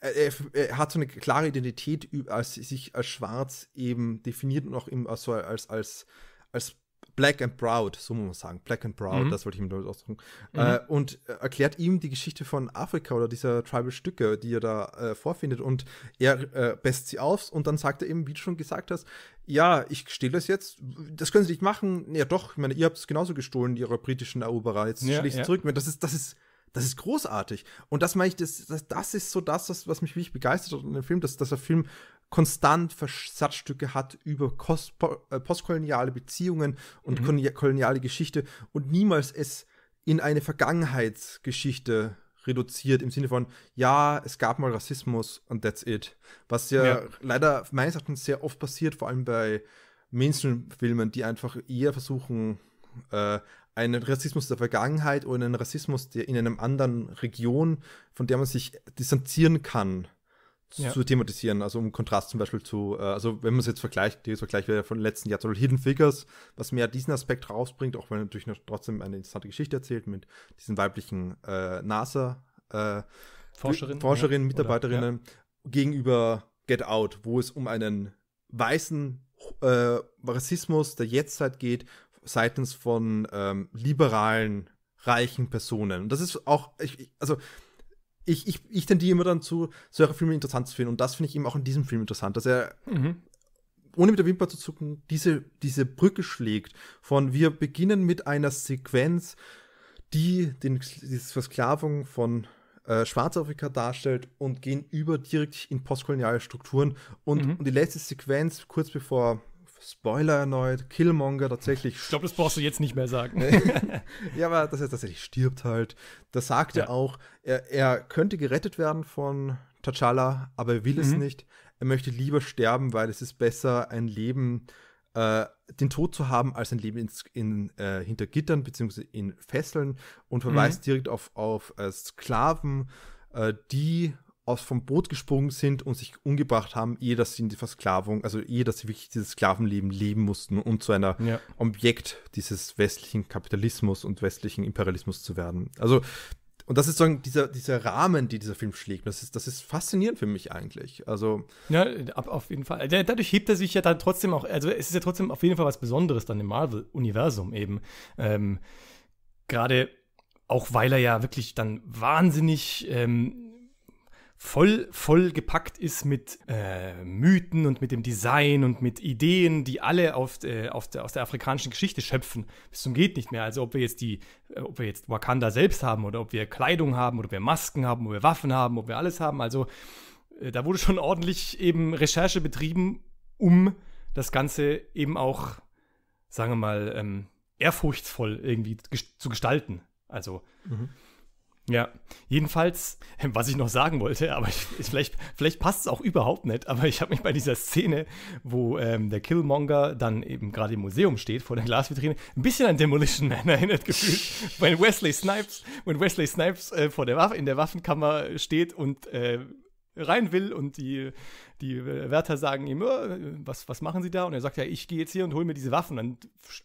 er, er, hat so eine klare Identität, als sich als schwarz eben definiert und auch eben als, als, als Black and Proud, so muss man sagen, Black and Proud, mhm. das wollte ich ihm damit ausdrücken. Mhm. Äh, und äh, erklärt ihm die Geschichte von Afrika oder dieser Tribal Stücke, die er da äh, vorfindet. Und er äh, best sie aus und dann sagt er eben, wie du schon gesagt hast, ja, ich stehle das jetzt, das können sie nicht machen. Ja, doch, ich meine, ihr habt es genauso gestohlen, ihre britischen Eroberer, jetzt ja, schlägt ja. zurück. Das ist, das ist das ist großartig. Und das meine ich, das, das, das ist so das, was, was mich wirklich begeistert hat in dem Film, dass, dass der Film konstant Versatzstücke hat über äh, postkoloniale Beziehungen und mhm. koloniale Geschichte und niemals es in eine Vergangenheitsgeschichte reduziert im Sinne von, ja, es gab mal Rassismus und that's it. Was ja, ja. leider meines Erachtens sehr oft passiert, vor allem bei Mainstream-Filmen, die einfach eher versuchen, äh, einen Rassismus der Vergangenheit oder einen Rassismus, der in einem anderen Region, von der man sich distanzieren kann, ja. zu thematisieren, also um Kontrast zum Beispiel zu, äh, also wenn man es jetzt vergleicht, der Vergleich wäre von letzten Jahr, zum Beispiel Hidden Figures, was mehr diesen Aspekt rausbringt, auch wenn er natürlich trotzdem eine interessante Geschichte erzählt mit diesen weiblichen äh, NASA äh, Forscherin, Forscherinnen, ja, Mitarbeiterinnen oder, ja. gegenüber Get Out, wo es um einen weißen äh, Rassismus der Jetztzeit halt geht, seitens von ähm, liberalen, reichen Personen. Und das ist auch, ich, ich, also ich, ich, ich tendiere immer dann zu, solche Filme interessant zu finden. Und das finde ich eben auch in diesem Film interessant, dass er, mhm. ohne mit der Wimper zu zucken, diese, diese Brücke schlägt. Von wir beginnen mit einer Sequenz, die den, die Versklavung von äh, Schwarzafrika darstellt und gehen über direkt in postkoloniale Strukturen. Und, mhm. und die letzte Sequenz, kurz bevor Spoiler erneut, Killmonger tatsächlich. Ich glaube, das brauchst du jetzt nicht mehr sagen. ja, aber das heißt tatsächlich stirbt halt. Das sagt ja. er auch. Er, er könnte gerettet werden von T'Challa, aber er will mhm. es nicht. Er möchte lieber sterben, weil es ist besser, ein Leben, äh, den Tod zu haben, als ein Leben ins, in, äh, hinter Gittern bzw. in Fesseln und verweist mhm. direkt auf, auf äh, Sklaven, äh, die aus vom Boot gesprungen sind und sich umgebracht haben, ehe dass sie in die Versklavung, also ehe dass sie wirklich dieses Sklavenleben leben mussten und um zu einer ja. Objekt dieses westlichen Kapitalismus und westlichen Imperialismus zu werden. Also und das ist so dieser, dieser Rahmen, die dieser Film schlägt. Das ist, das ist faszinierend für mich eigentlich. Also ja, ab, auf jeden Fall. Dadurch hebt er sich ja dann trotzdem auch, also es ist ja trotzdem auf jeden Fall was Besonderes dann im Marvel-Universum eben. Ähm, Gerade auch, weil er ja wirklich dann wahnsinnig ähm, voll, voll gepackt ist mit äh, Mythen und mit dem Design und mit Ideen, die alle auf, äh, auf der, aus der afrikanischen Geschichte schöpfen. Bis zum geht nicht mehr. Also ob wir jetzt die, äh, ob wir jetzt Wakanda selbst haben oder ob wir Kleidung haben oder ob wir Masken haben, ob wir Waffen haben, ob wir alles haben. Also äh, da wurde schon ordentlich eben Recherche betrieben, um das Ganze eben auch, sagen wir mal, ähm, ehrfurchtsvoll irgendwie zu gestalten. Also mhm. Ja, jedenfalls, was ich noch sagen wollte, aber ich, ich, vielleicht, vielleicht passt es auch überhaupt nicht, aber ich habe mich bei dieser Szene, wo ähm, der Killmonger dann eben gerade im Museum steht, vor der Glasvitrine, ein bisschen an Demolition Man erinnert gefühlt, wenn Wesley Snipes, wenn Wesley Snipes äh, vor der Waffe, in der Waffenkammer steht und äh, rein will und die, die Wärter sagen ihm, oh, was, was machen sie da? Und er sagt ja, ich gehe jetzt hier und hole mir diese Waffen. Dann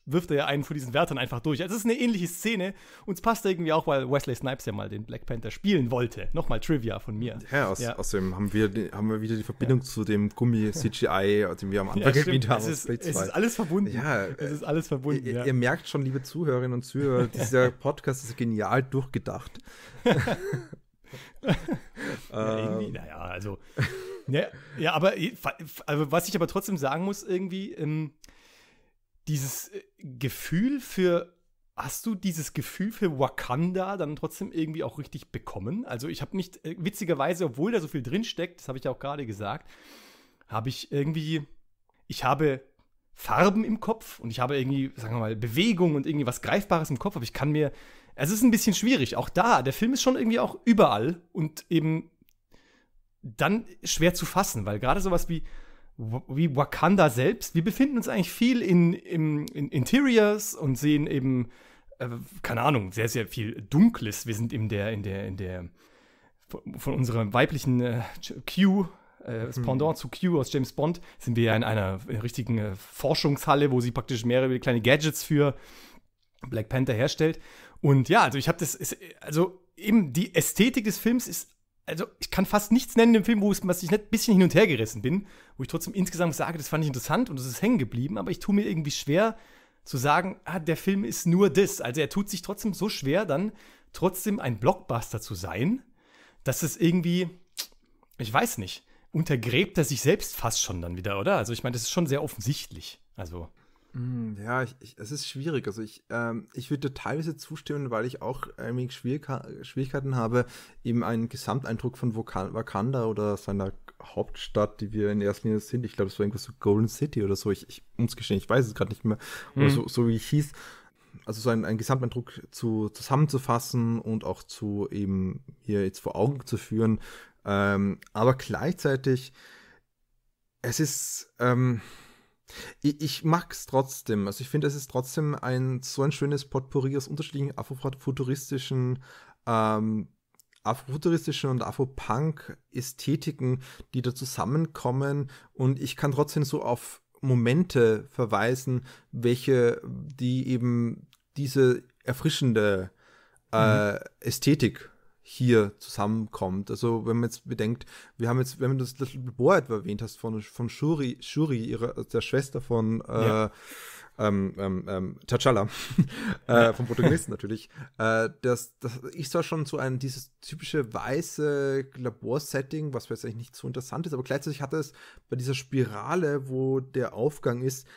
wirft er ja einen von diesen Wärtern einfach durch. Also es ist eine ähnliche Szene und es passt irgendwie auch, weil Wesley Snipes ja mal den Black Panther spielen wollte. Nochmal Trivia von mir. Ja, aus, ja. außerdem haben wir, haben wir wieder die Verbindung ja. zu dem Gummi-CGI, den wir am Anfang ja, erwähnt haben. Es ist, es ist alles verbunden. Ja, es ist äh, alles verbunden. Ihr, ihr merkt schon, liebe Zuhörerinnen und Zuhörer, dieser Podcast ist genial durchgedacht. ja, irgendwie, ähm. naja, also. Ja, ja aber also, was ich aber trotzdem sagen muss, irgendwie, ähm, dieses äh, Gefühl für. Hast du dieses Gefühl für Wakanda dann trotzdem irgendwie auch richtig bekommen? Also, ich habe nicht, äh, witzigerweise, obwohl da so viel drinsteckt, das habe ich ja auch gerade gesagt, habe ich irgendwie. Ich habe Farben im Kopf und ich habe irgendwie, sagen wir mal, Bewegung und irgendwie was Greifbares im Kopf, aber ich kann mir es ist ein bisschen schwierig. Auch da, der Film ist schon irgendwie auch überall und eben dann schwer zu fassen, weil gerade sowas wie, wie Wakanda selbst, wir befinden uns eigentlich viel in, in, in Interiors und sehen eben, äh, keine Ahnung, sehr, sehr viel Dunkles. Wir sind in der, in der, in der, von, unserem weiblichen äh, Q, äh, das mhm. Pendant mhm. zu Q aus James Bond, sind wir ja in einer äh, richtigen äh, Forschungshalle, wo sie praktisch mehrere kleine Gadgets für Black Panther herstellt. Und ja, also ich habe das, ist, also eben die Ästhetik des Films ist, also ich kann fast nichts nennen im Film, wo ich nicht ein bisschen hin und her gerissen bin, wo ich trotzdem insgesamt sage, das fand ich interessant und es ist hängen geblieben, aber ich tue mir irgendwie schwer zu sagen, ah, der Film ist nur das. Also er tut sich trotzdem so schwer, dann trotzdem ein Blockbuster zu sein, dass es irgendwie, ich weiß nicht, untergräbt er sich selbst fast schon dann wieder, oder? Also ich meine, das ist schon sehr offensichtlich. Also. Mm, ja, ich, ich, es ist schwierig. Also ich, ähm, ich würde teilweise zustimmen, weil ich auch ein wenig Schwierigkeiten habe, eben einen Gesamteindruck von Vokan Wakanda oder seiner Hauptstadt, die wir in erster Linie sind. Ich glaube, es war irgendwas so Golden City oder so. Ich, ich muss gestehen, ich weiß es gerade nicht mehr. Hm. Oder so, mhm. so wie ich hieß. Also so einen, einen Gesamteindruck zu, zusammenzufassen und auch zu eben hier jetzt vor Augen zu führen. Ähm, aber gleichzeitig, es ist... Ähm, ich, ich mag es trotzdem. Also ich finde, es ist trotzdem ein so ein schönes Potpourri aus unterschiedlichen afrofuturistischen ähm, afrofuturistischen und afropunk-Ästhetiken, die da zusammenkommen. Und ich kann trotzdem so auf Momente verweisen, welche die eben diese erfrischende äh, mhm. Ästhetik hier zusammenkommt. Also wenn man jetzt bedenkt, wir haben jetzt, wenn du das, Little Bohr etwa erwähnt hast von, von Shuri, Shuri ihrer, äh, der Schwester von äh, ja. ähm, ähm, ähm T'Challa, äh, vom Protagonisten natürlich, äh, das, das ist zwar schon so ein dieses typische weiße Laborsetting, was vielleicht nicht so interessant ist, aber gleichzeitig hat es bei dieser Spirale, wo der Aufgang ist,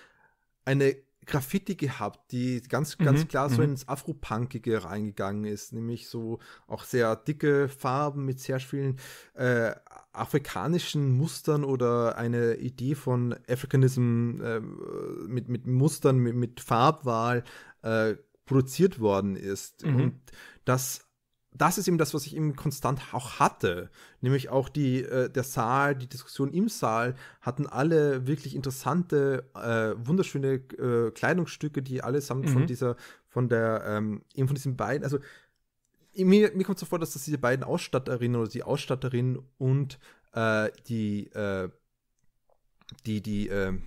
eine Graffiti gehabt, die ganz, mhm, ganz mhm, klar so mhm. ins Afro-Punkige reingegangen ist, nämlich so auch sehr dicke Farben mit sehr vielen äh, afrikanischen Mustern oder eine Idee von Africanism äh, mit, mit Mustern, mit, mit Farbwahl äh, produziert worden ist. Mhm. Und das das ist eben das, was ich eben konstant auch hatte. Nämlich auch die, äh, der Saal, die Diskussion im Saal hatten alle wirklich interessante, äh, wunderschöne äh, Kleidungsstücke, die allesamt mhm. von dieser, von der, ähm, eben von diesen beiden, also mir, mir kommt so vor, dass das diese beiden Ausstatterinnen oder die Ausstatterin und äh, die äh, die die ähm,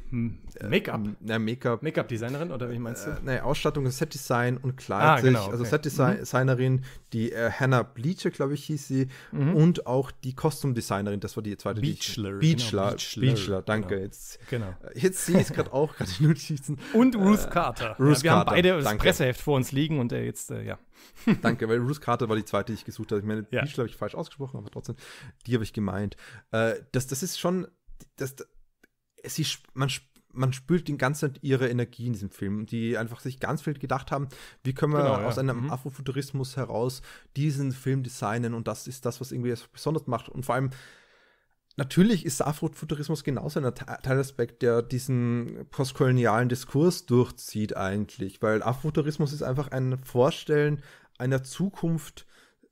Make-up hm. äh, Make-up Make-up Designerin oder wie meinst du? Äh, nein, Ausstattung Set Design und Kleid ah, genau, also okay. also Set mhm. Designerin, mhm. die äh, Hannah Bleacher, glaube ich, hieß sie mhm. und auch die Costume Designerin, das war die zweite Beachler. Die, Beachler, genau, Beachler, Beachler, genau. danke. Genau. Jetzt genau. Äh, jetzt sehe ich es gerade auch gerade die Notizen. Und Ruth Carter. Äh, Ruth ja, wir Carter, haben beide danke. das Presseheft vor uns liegen und äh, jetzt ja. danke, weil Ruth Carter war die zweite, die ich gesucht habe. Ich meine, ja. Beachler habe ich falsch ausgesprochen, aber trotzdem die habe ich gemeint. das das ist schon das sie, man, man spült den ganzen ihre Energie in diesem Film, die einfach sich ganz viel gedacht haben, wie können wir genau, aus ja. einem mhm. Afrofuturismus heraus diesen Film designen und das ist das, was irgendwie das besonders macht. Und vor allem, natürlich ist Afrofuturismus genauso ein Teilaspekt, der diesen postkolonialen Diskurs durchzieht eigentlich, weil Afrofuturismus ist einfach ein Vorstellen einer Zukunft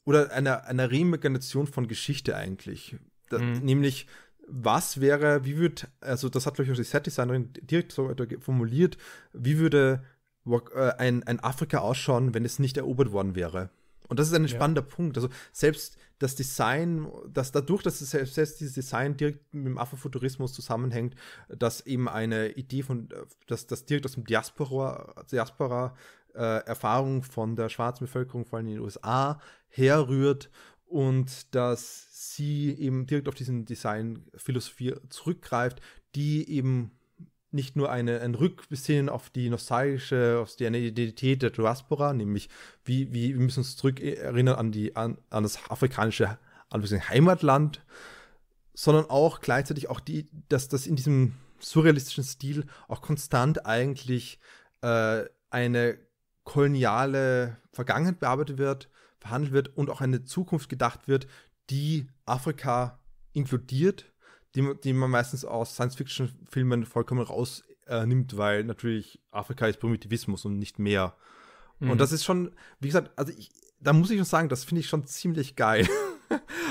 oder einer, einer Remigration von Geschichte eigentlich. Da, mhm. Nämlich was wäre, wie würde, also das hat, glaube ich, auch die Set-Designerin direkt so formuliert, wie würde äh, ein, ein Afrika ausschauen, wenn es nicht erobert worden wäre? Und das ist ein spannender ja. Punkt. Also selbst das Design, dass dadurch, dass es selbst, selbst dieses Design direkt mit dem Afrofuturismus zusammenhängt, dass eben eine Idee von, äh, dass das direkt aus dem Diaspora, Diaspora äh, Erfahrung von der schwarzen Bevölkerung, vor allem in den USA, herrührt und dass sie eben direkt auf diesen Design-Philosophie zurückgreift, die eben nicht nur eine, ein Rückbesinnen auf die nostalgische, auf die eine Identität der Diaspora, nämlich wie, wie wir müssen uns zurück erinnern an, die, an, an das afrikanische Heimatland, sondern auch gleichzeitig auch die, dass das in diesem surrealistischen Stil auch konstant eigentlich äh, eine koloniale Vergangenheit bearbeitet wird verhandelt wird und auch eine Zukunft gedacht wird, die Afrika inkludiert, die, die man meistens aus Science-Fiction-Filmen vollkommen rausnimmt, äh, weil natürlich Afrika ist Primitivismus und nicht mehr. Mhm. Und das ist schon, wie gesagt, also ich, da muss ich schon sagen, das finde ich schon ziemlich geil.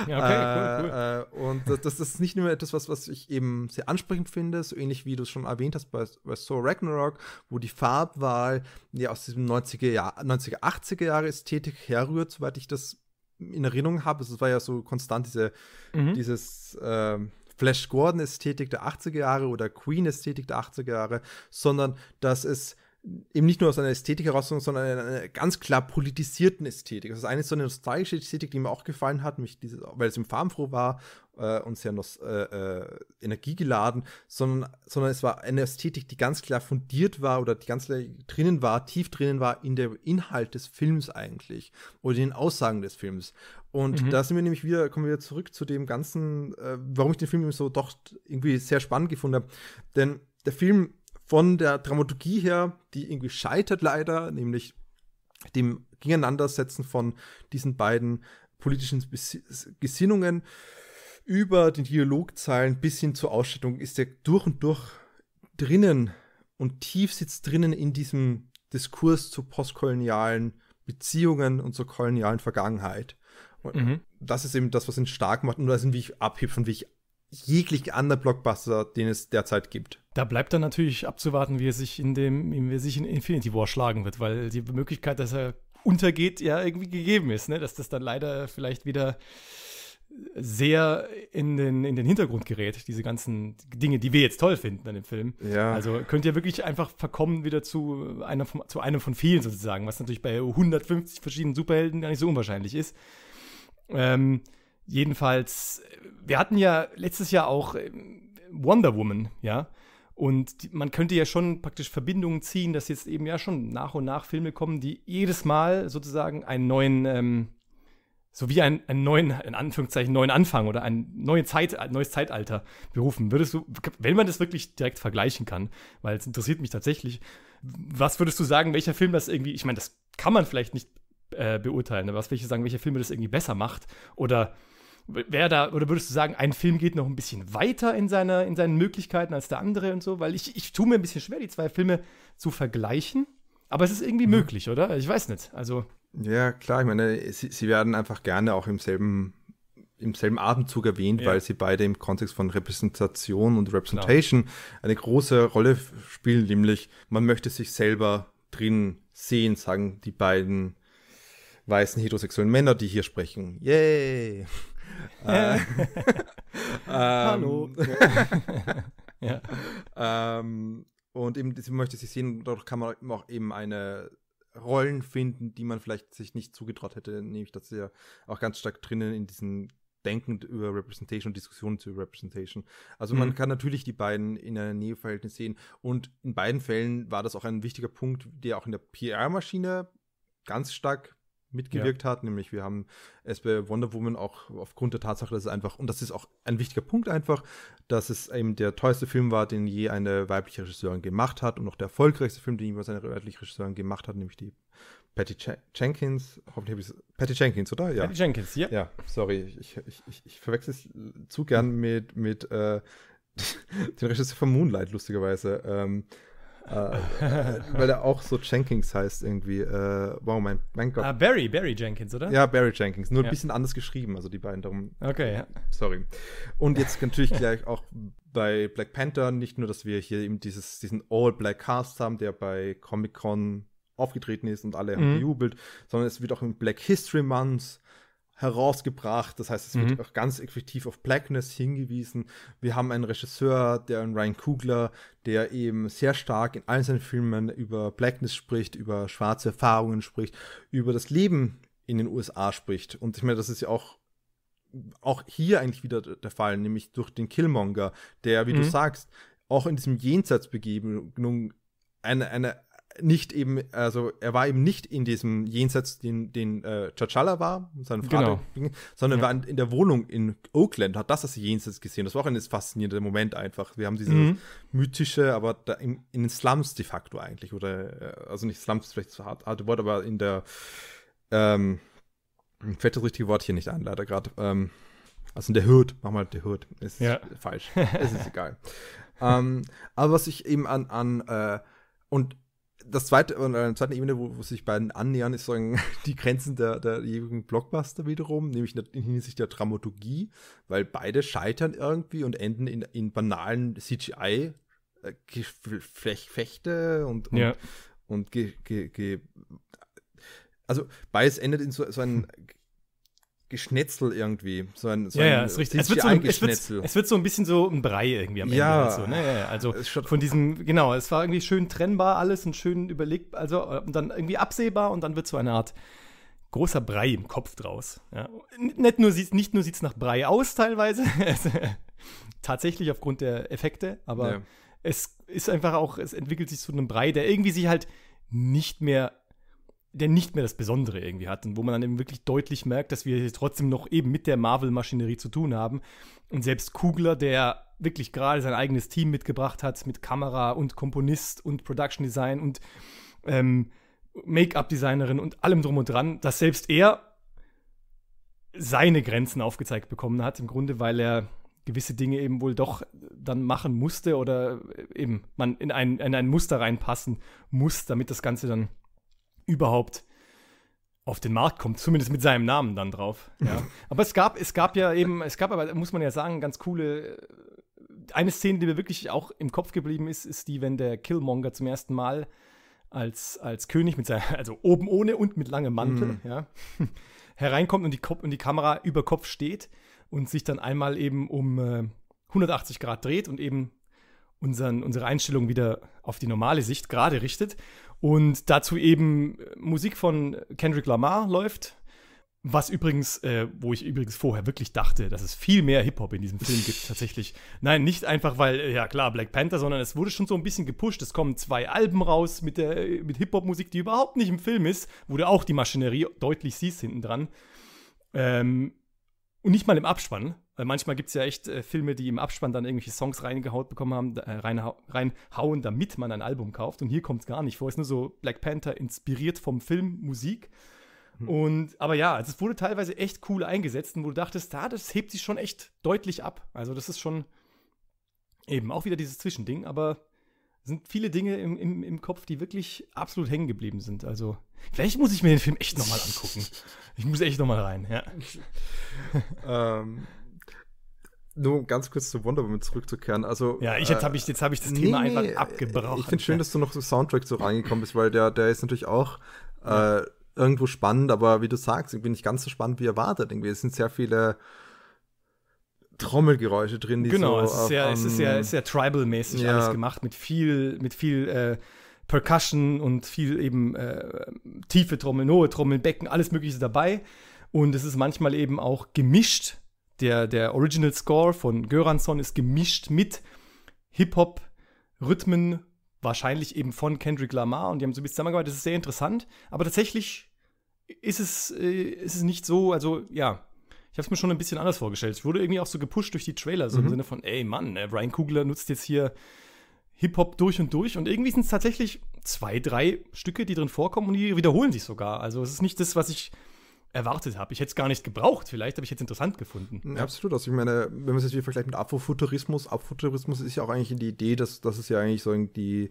Ja, okay, cool, äh, cool. Äh, und das, das, ist nicht nur etwas, was, was ich eben sehr ansprechend finde, so ähnlich wie du es schon erwähnt hast bei, bei Thor Ragnarok, wo die Farbwahl ja aus diesem 90er, Jahr, 90er 80er Jahre Ästhetik herrührt, soweit ich das in Erinnerung habe. Also es war ja so konstant diese, mhm. dieses äh, Flash Gordon-Ästhetik der 80er Jahre oder Queen-Ästhetik der 80er Jahre, sondern dass es eben nicht nur aus einer Ästhetik heraus, sondern einer, einer ganz klar politisierten Ästhetik. Also das ist eine so eine nostalgische Ästhetik, die mir auch gefallen hat, mich diese, weil es im farbenfroh war äh, und sehr nos, äh, äh, energiegeladen, sondern, sondern es war eine Ästhetik, die ganz klar fundiert war oder die ganz klar drinnen war, tief drinnen war in der Inhalt des Films eigentlich oder den Aussagen des Films. Und mhm. da sind wir nämlich wieder, kommen wir wieder zurück zu dem ganzen, äh, warum ich den Film so doch irgendwie sehr spannend gefunden habe. Denn der Film von der Dramaturgie her, die irgendwie scheitert leider, nämlich dem Gegeneinandersetzen von diesen beiden politischen Gesinnungen über den Dialogzeilen bis hin zur Ausstattung ist er durch und durch drinnen und tief sitzt drinnen in diesem Diskurs zu postkolonialen Beziehungen und zur kolonialen Vergangenheit. Und mhm. das ist eben das, was ihn stark macht und das, wie ich abhebe von wie ich jeglichen anderer Blockbuster, den es derzeit gibt. Da bleibt dann natürlich abzuwarten, wie er sich in dem, wie er sich in Infinity War schlagen wird, weil die Möglichkeit, dass er untergeht, ja irgendwie gegeben ist, ne? dass das dann leider vielleicht wieder sehr in den, in den Hintergrund gerät, diese ganzen Dinge, die wir jetzt toll finden an dem Film. Ja. Also könnt ihr wirklich einfach verkommen wieder zu, einer zu einem von vielen sozusagen, was natürlich bei 150 verschiedenen Superhelden gar nicht so unwahrscheinlich ist. Ähm, Jedenfalls, wir hatten ja letztes Jahr auch ähm, Wonder Woman, ja. Und man könnte ja schon praktisch Verbindungen ziehen, dass jetzt eben ja schon nach und nach Filme kommen, die jedes Mal sozusagen einen neuen, ähm, so wie einen, einen neuen, in Anführungszeichen, neuen Anfang oder ein neue Zeit, äh, neues Zeitalter berufen. Würdest du, wenn man das wirklich direkt vergleichen kann, weil es interessiert mich tatsächlich, was würdest du sagen, welcher Film das irgendwie, ich meine, das kann man vielleicht nicht äh, beurteilen, aber was welche sagen, welcher Film das irgendwie besser macht oder wäre da, oder würdest du sagen, ein Film geht noch ein bisschen weiter in, seiner, in seinen Möglichkeiten als der andere und so? Weil ich, ich tue mir ein bisschen schwer, die zwei Filme zu vergleichen. Aber es ist irgendwie mhm. möglich, oder? Ich weiß nicht. Also. Ja, klar, ich meine, sie, sie werden einfach gerne auch im selben, im selben Atemzug erwähnt, ja. weil sie beide im Kontext von Repräsentation und Representation genau. eine große Rolle spielen, nämlich man möchte sich selber drin sehen, sagen die beiden weißen heterosexuellen Männer, die hier sprechen. Yay! äh, äh. Hallo. Ähm, ja. Ähm, und eben, sie möchte sie sehen, dadurch kann man auch eben eine Rollen finden, die man vielleicht sich nicht zugetraut hätte, nämlich dass sie ja auch ganz stark drinnen in diesen Denken über Representation und Diskussionen zu Representation. Also mhm. man kann natürlich die beiden in einem Näheverhältnis sehen und in beiden Fällen war das auch ein wichtiger Punkt, der auch in der PR-Maschine ganz stark mitgewirkt ja. hat. Nämlich wir haben es bei Wonder Woman auch aufgrund der Tatsache, dass es einfach, und das ist auch ein wichtiger Punkt einfach, dass es eben der teuerste Film war, den je eine weibliche Regisseurin gemacht hat und auch der erfolgreichste Film, den jemals eine weibliche Regisseurin gemacht hat, nämlich die Patty Jen Jenkins, hoffentlich habe ich es. Patty Jenkins, oder? Ja. Patty Jenkins, ja. Ja, sorry, ich, ich, ich, ich verwechsel es zu gern mit, mit äh, den Regisseur von Moonlight, lustigerweise. Ähm, äh, weil er auch so Jenkins heißt irgendwie. Äh, wow, mein, mein Gott. Ah, Barry, Barry Jenkins, oder? Ja, Barry Jenkins. Nur ein bisschen anders geschrieben, also die beiden darum. Okay, ja. Sorry. Und jetzt natürlich gleich auch bei Black Panther, nicht nur, dass wir hier eben dieses, diesen All-Black Cast haben, der bei Comic-Con aufgetreten ist und alle haben mhm. gejubelt, sondern es wird auch im Black History Month herausgebracht. Das heißt, es mhm. wird auch ganz effektiv auf Blackness hingewiesen. Wir haben einen Regisseur, der Ryan Kugler, der eben sehr stark in allen seinen Filmen über Blackness spricht, über schwarze Erfahrungen spricht, über das Leben in den USA spricht. Und ich meine, das ist ja auch auch hier eigentlich wieder der Fall, nämlich durch den Killmonger, der, wie mhm. du sagst, auch in diesem Jenseitsbegegnung eine, eine nicht eben, also er war eben nicht in diesem Jenseits, den, den äh, Chachala war, sein Vater, genau. sondern ja. war in der Wohnung in Oakland, hat das das Jenseits gesehen. Das war auch ein faszinierender Moment einfach. Wir haben dieses mhm. mythische, aber in, in, den Slums de facto eigentlich, oder, äh, also nicht Slums, vielleicht zu hart, harte Wort, aber in der, ähm, fällt das richtige Wort hier nicht ein, leider gerade, ähm, also in der Hürde, mach mal der Hürde, ist ja. falsch, es ist egal. ähm, aber was ich eben an, an äh, und das zweite, und eine äh, zweite Ebene, wo, wo sich beiden annähern, ist sagen, die Grenzen der, der jeweiligen Blockbuster wiederum, nämlich in Hinsicht der Dramaturgie, weil beide scheitern irgendwie und enden in, in banalen CGI, äh, Fechte und, und, ja. und ge, ge, ge, also beides endet in so, so einem Geschnetzel irgendwie. So ein, so ja, ja, ist richtig. Es wird, so, es, wird, es wird, so ein bisschen so ein Brei irgendwie am ja, Ende. Halt so, ne? Ja, ja, also von diesem, genau, es war irgendwie schön trennbar alles und schön überlegt, also und dann irgendwie absehbar und dann wird so eine Art großer Brei im Kopf draus. Ja. Nicht nur sieht nicht nur sieht's nach Brei aus teilweise, tatsächlich aufgrund der Effekte, aber ja. es ist einfach auch, es entwickelt sich zu einem Brei, der irgendwie sich halt nicht mehr der nicht mehr das Besondere irgendwie hat und wo man dann eben wirklich deutlich merkt, dass wir hier trotzdem noch eben mit der Marvel-Maschinerie zu tun haben. Und selbst Kugler, der wirklich gerade sein eigenes Team mitgebracht hat, mit Kamera und Komponist und Production Design und ähm, Make-up-Designerin und allem drum und dran, dass selbst er seine Grenzen aufgezeigt bekommen hat, im Grunde, weil er gewisse Dinge eben wohl doch dann machen musste oder eben man in ein, in ein Muster reinpassen muss, damit das Ganze dann überhaupt auf den Markt kommt, zumindest mit seinem Namen dann drauf. Ja. aber es gab, es gab ja eben, es gab aber, muss man ja sagen, ganz coole. Eine Szene, die mir wirklich auch im Kopf geblieben ist, ist die, wenn der Killmonger zum ersten Mal als, als König mit seiner, also oben ohne und mit langem Mantel, mhm. ja, hereinkommt und die, und die Kamera über Kopf steht und sich dann einmal eben um äh, 180 Grad dreht und eben unseren, unsere Einstellung wieder auf die normale Sicht gerade richtet und dazu eben äh, Musik von Kendrick Lamar läuft. Was übrigens, äh, wo ich übrigens vorher wirklich dachte, dass es viel mehr Hip-Hop in diesem Film gibt, tatsächlich. Nein, nicht einfach, weil, äh, ja klar, Black Panther, sondern es wurde schon so ein bisschen gepusht. Es kommen zwei Alben raus mit, äh, mit Hip-Hop-Musik, die überhaupt nicht im Film ist, wo du auch die Maschinerie deutlich siehst hinten dran. Ähm, und nicht mal im Abspann, weil manchmal gibt es ja echt äh, Filme, die im Abspann dann irgendwelche Songs reingehauen bekommen haben, äh, reinha reinhauen, damit man ein Album kauft. Und hier kommt es gar nicht vor. Es ist nur so Black Panther inspiriert vom Film Musik. Mhm. Und, aber ja, also es wurde teilweise echt cool eingesetzt und wo du dachtest, da, das hebt sich schon echt deutlich ab. Also, das ist schon eben auch wieder dieses Zwischending, aber sind viele Dinge im, im, im Kopf, die wirklich absolut hängen geblieben sind. Also, vielleicht muss ich mir den Film echt nochmal angucken. Ich muss echt nochmal rein, ja. ähm, nur ganz kurz zu Wonder Woman zurückzukehren. Also, ja, ich, jetzt habe ich, äh, hab ich das nee, Thema einfach nee, äh, abgebraucht. Ich finde schön, dass du noch so Soundtrack so reingekommen bist, weil der, der ist natürlich auch ja. äh, irgendwo spannend, aber wie du sagst, irgendwie nicht ganz so spannend wie erwartet. Irgendwie. Es sind sehr viele Trommelgeräusche drin, die genau, so. Genau, es, ist es ist sehr, ist ähm, tribal-mäßig ja. alles gemacht, mit viel, mit viel äh, Percussion und viel eben äh, tiefe Trommeln, hohe Trommeln, Becken, alles Mögliche dabei. Und es ist manchmal eben auch gemischt der, der Original Score von Göransson ist gemischt mit Hip-Hop-Rhythmen, wahrscheinlich eben von Kendrick Lamar und die haben so ein bisschen zusammengearbeitet. Das ist sehr interessant, aber tatsächlich ist es, äh, ist es nicht so, also ja, ich habe es mir schon ein bisschen anders vorgestellt. Ich wurde irgendwie auch so gepusht durch die Trailer, so mhm. im Sinne von, ey Mann, äh, ne, Ryan Kugler nutzt jetzt hier Hip-Hop durch und durch und irgendwie sind es tatsächlich zwei, drei Stücke, die drin vorkommen und die wiederholen sich sogar. Also es ist nicht das, was ich erwartet habe. Ich hätte es gar nicht gebraucht, vielleicht, aber ich hätte es interessant gefunden. Ja, absolut. Also ich meine, wenn man es jetzt wieder vergleicht mit Afrofuturismus, Afrofuturismus ist ja auch eigentlich die Idee, dass das ist ja eigentlich so die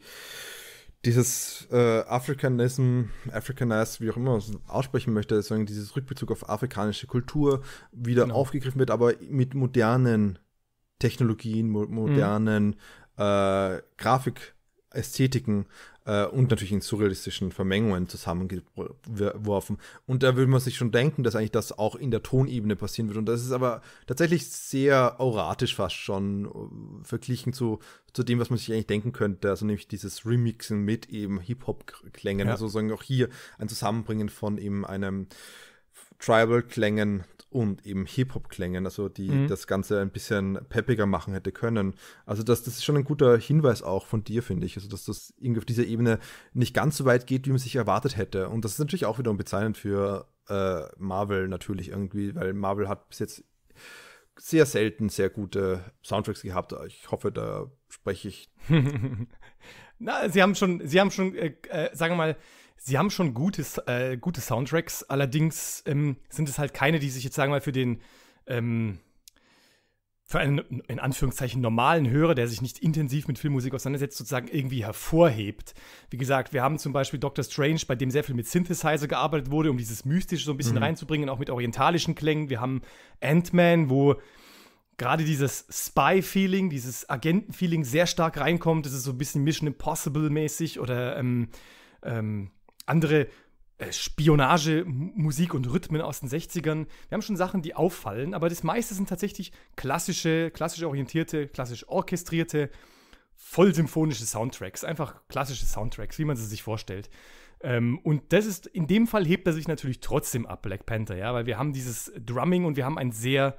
dieses äh, Afrikanism, Africanized, wie auch immer man es aussprechen möchte, also dieses Rückbezug auf afrikanische Kultur wieder genau. aufgegriffen wird, aber mit modernen Technologien, modernen mhm. äh, Grafikästhetiken äh, und natürlich in surrealistischen Vermengungen zusammengeworfen. Und da würde man sich schon denken, dass eigentlich das auch in der Tonebene passieren wird. Und das ist aber tatsächlich sehr auratisch fast schon äh, verglichen zu, zu dem, was man sich eigentlich denken könnte. Also nämlich dieses Remixen mit eben Hip-Hop-Klängen. Ja. Also sozusagen auch hier ein Zusammenbringen von eben einem Tribal-Klängen und eben Hip-Hop-Klängen, also die mhm. das Ganze ein bisschen peppiger machen hätte können. Also das, das ist schon ein guter Hinweis auch von dir, finde ich. Also dass das irgendwie auf dieser Ebene nicht ganz so weit geht, wie man sich erwartet hätte. Und das ist natürlich auch wiederum bezeichnend für äh, Marvel natürlich irgendwie, weil Marvel hat bis jetzt sehr selten sehr gute Soundtracks gehabt. Ich hoffe, da spreche ich. Na, sie haben schon, sie haben schon, äh, äh, sagen wir mal, Sie haben schon gutes, äh, gute Soundtracks, allerdings ähm, sind es halt keine, die sich jetzt, sagen wir mal, für den, ähm, für einen, in Anführungszeichen, normalen Hörer, der sich nicht intensiv mit Filmmusik auseinandersetzt, sozusagen irgendwie hervorhebt. Wie gesagt, wir haben zum Beispiel Doctor Strange, bei dem sehr viel mit Synthesizer gearbeitet wurde, um dieses Mystische so ein bisschen mhm. reinzubringen, auch mit orientalischen Klängen. Wir haben Ant-Man, wo gerade dieses Spy-Feeling, dieses Agenten-Feeling sehr stark reinkommt. Das ist so ein bisschen Mission Impossible-mäßig oder ähm, ähm, andere äh, Spionage, Musik und Rhythmen aus den 60ern. Wir haben schon Sachen, die auffallen, aber das meiste sind tatsächlich klassische, klassisch orientierte, klassisch orchestrierte, voll symphonische Soundtracks. Einfach klassische Soundtracks, wie man sie sich vorstellt. Ähm, und das ist, in dem Fall hebt er sich natürlich trotzdem ab, Black Panther, ja, weil wir haben dieses Drumming und wir haben ein sehr,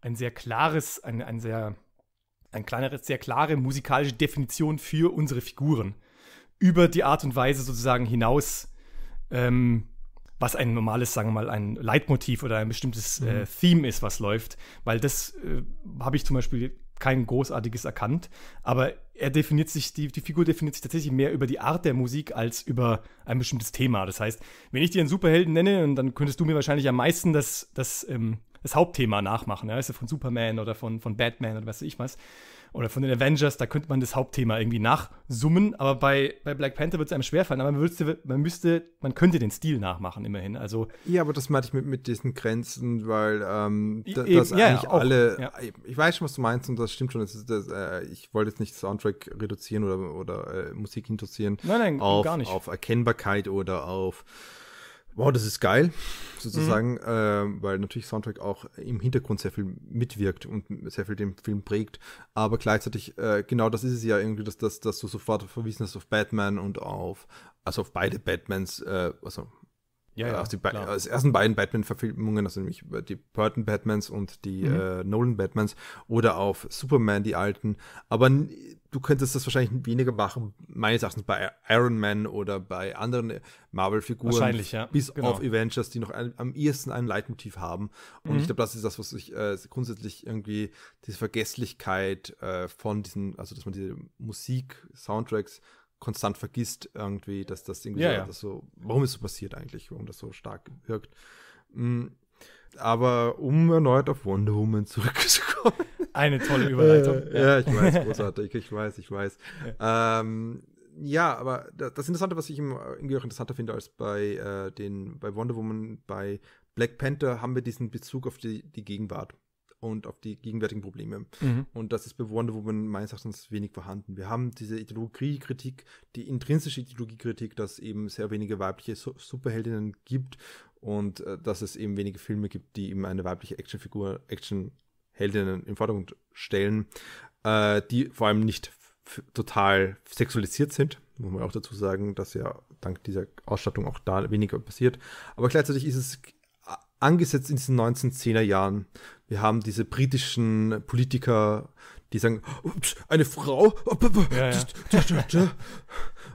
ein sehr klares, ein, ein sehr, ein kleineres, sehr klare musikalische Definition für unsere Figuren über die Art und Weise sozusagen hinaus, ähm, was ein normales, sagen wir mal, ein Leitmotiv oder ein bestimmtes äh, mhm. äh, Theme ist, was läuft. Weil das äh, habe ich zum Beispiel kein großartiges erkannt. Aber er definiert sich, die, die Figur definiert sich tatsächlich mehr über die Art der Musik als über ein bestimmtes Thema. Das heißt, wenn ich dir einen Superhelden nenne, dann könntest du mir wahrscheinlich am meisten das, das, ähm, das Hauptthema nachmachen. Ja? Also von Superman oder von, von Batman oder was weiß ich was oder von den Avengers, da könnte man das Hauptthema irgendwie nachsummen, aber bei, bei Black Panther wird es einem schwerfallen, aber man, müsste, man müsste, man könnte den Stil nachmachen, immerhin. Also, ja, aber das meinte ich mit, mit diesen Grenzen, weil ähm, da, eben, das ja, eigentlich auch, alle, ja. Äh, ich weiß schon, was du meinst und das stimmt schon, das ist, das, äh, ich wollte jetzt nicht Soundtrack reduzieren oder, oder äh, Musik interessieren nein, nein, auf, gar nicht. auf Erkennbarkeit oder auf wow, das ist geil, sozusagen, mhm. äh, weil natürlich Soundtrack auch im Hintergrund sehr viel mitwirkt und sehr viel den Film prägt. Aber gleichzeitig, äh, genau das ist es ja irgendwie, dass, dass, dass du sofort verwiesen hast auf Batman und auf, also auf beide Batmans, äh, also ja, ja, aus den aus ersten beiden Batman-Verfilmungen, also nämlich die Burton Batmans und die mhm. äh, Nolan Batmans oder auf Superman, die alten. Aber du könntest das wahrscheinlich weniger machen, meines Erachtens bei Iron Man oder bei anderen Marvel-Figuren. Wahrscheinlich, ja. Bis genau. auf Avengers, die noch ein, am ehesten ein Leitmotiv haben. Und mhm. ich glaube, das ist das, was ich äh, grundsätzlich irgendwie diese Vergesslichkeit äh, von diesen, also dass man diese Musik, Soundtracks konstant vergisst irgendwie, dass das irgendwie ja, so, ja. so, warum ist so passiert eigentlich, warum das so stark wirkt. Mm. Aber um erneut auf Wonder Woman zurückzukommen. Eine tolle Überleitung. Äh, ja. ja. ich weiß, großartig, ich weiß, ich weiß. Ja. Ähm, ja, aber das Interessante, was ich irgendwie auch interessanter finde als bei äh, den, bei Wonder Woman, bei Black Panther haben wir diesen Bezug auf die, die Gegenwart und auf die gegenwärtigen Probleme. Mhm. Und das ist bei Wonder Woman meines Erachtens wenig vorhanden. Wir haben diese Ideologiekritik, die intrinsische Ideologiekritik, dass eben sehr wenige weibliche Superheldinnen gibt und äh, dass es eben wenige Filme gibt, die eben eine weibliche Actionfigur, Actionheldinnen im Vordergrund stellen, äh, die vor allem nicht total sexualisiert sind. Muss man auch dazu sagen, dass ja dank dieser Ausstattung auch da weniger passiert. Aber gleichzeitig ist es angesetzt in diesen 1910er Jahren. Wir haben diese britischen Politiker, die sagen, Ups, eine Frau. Oh, ja, ja.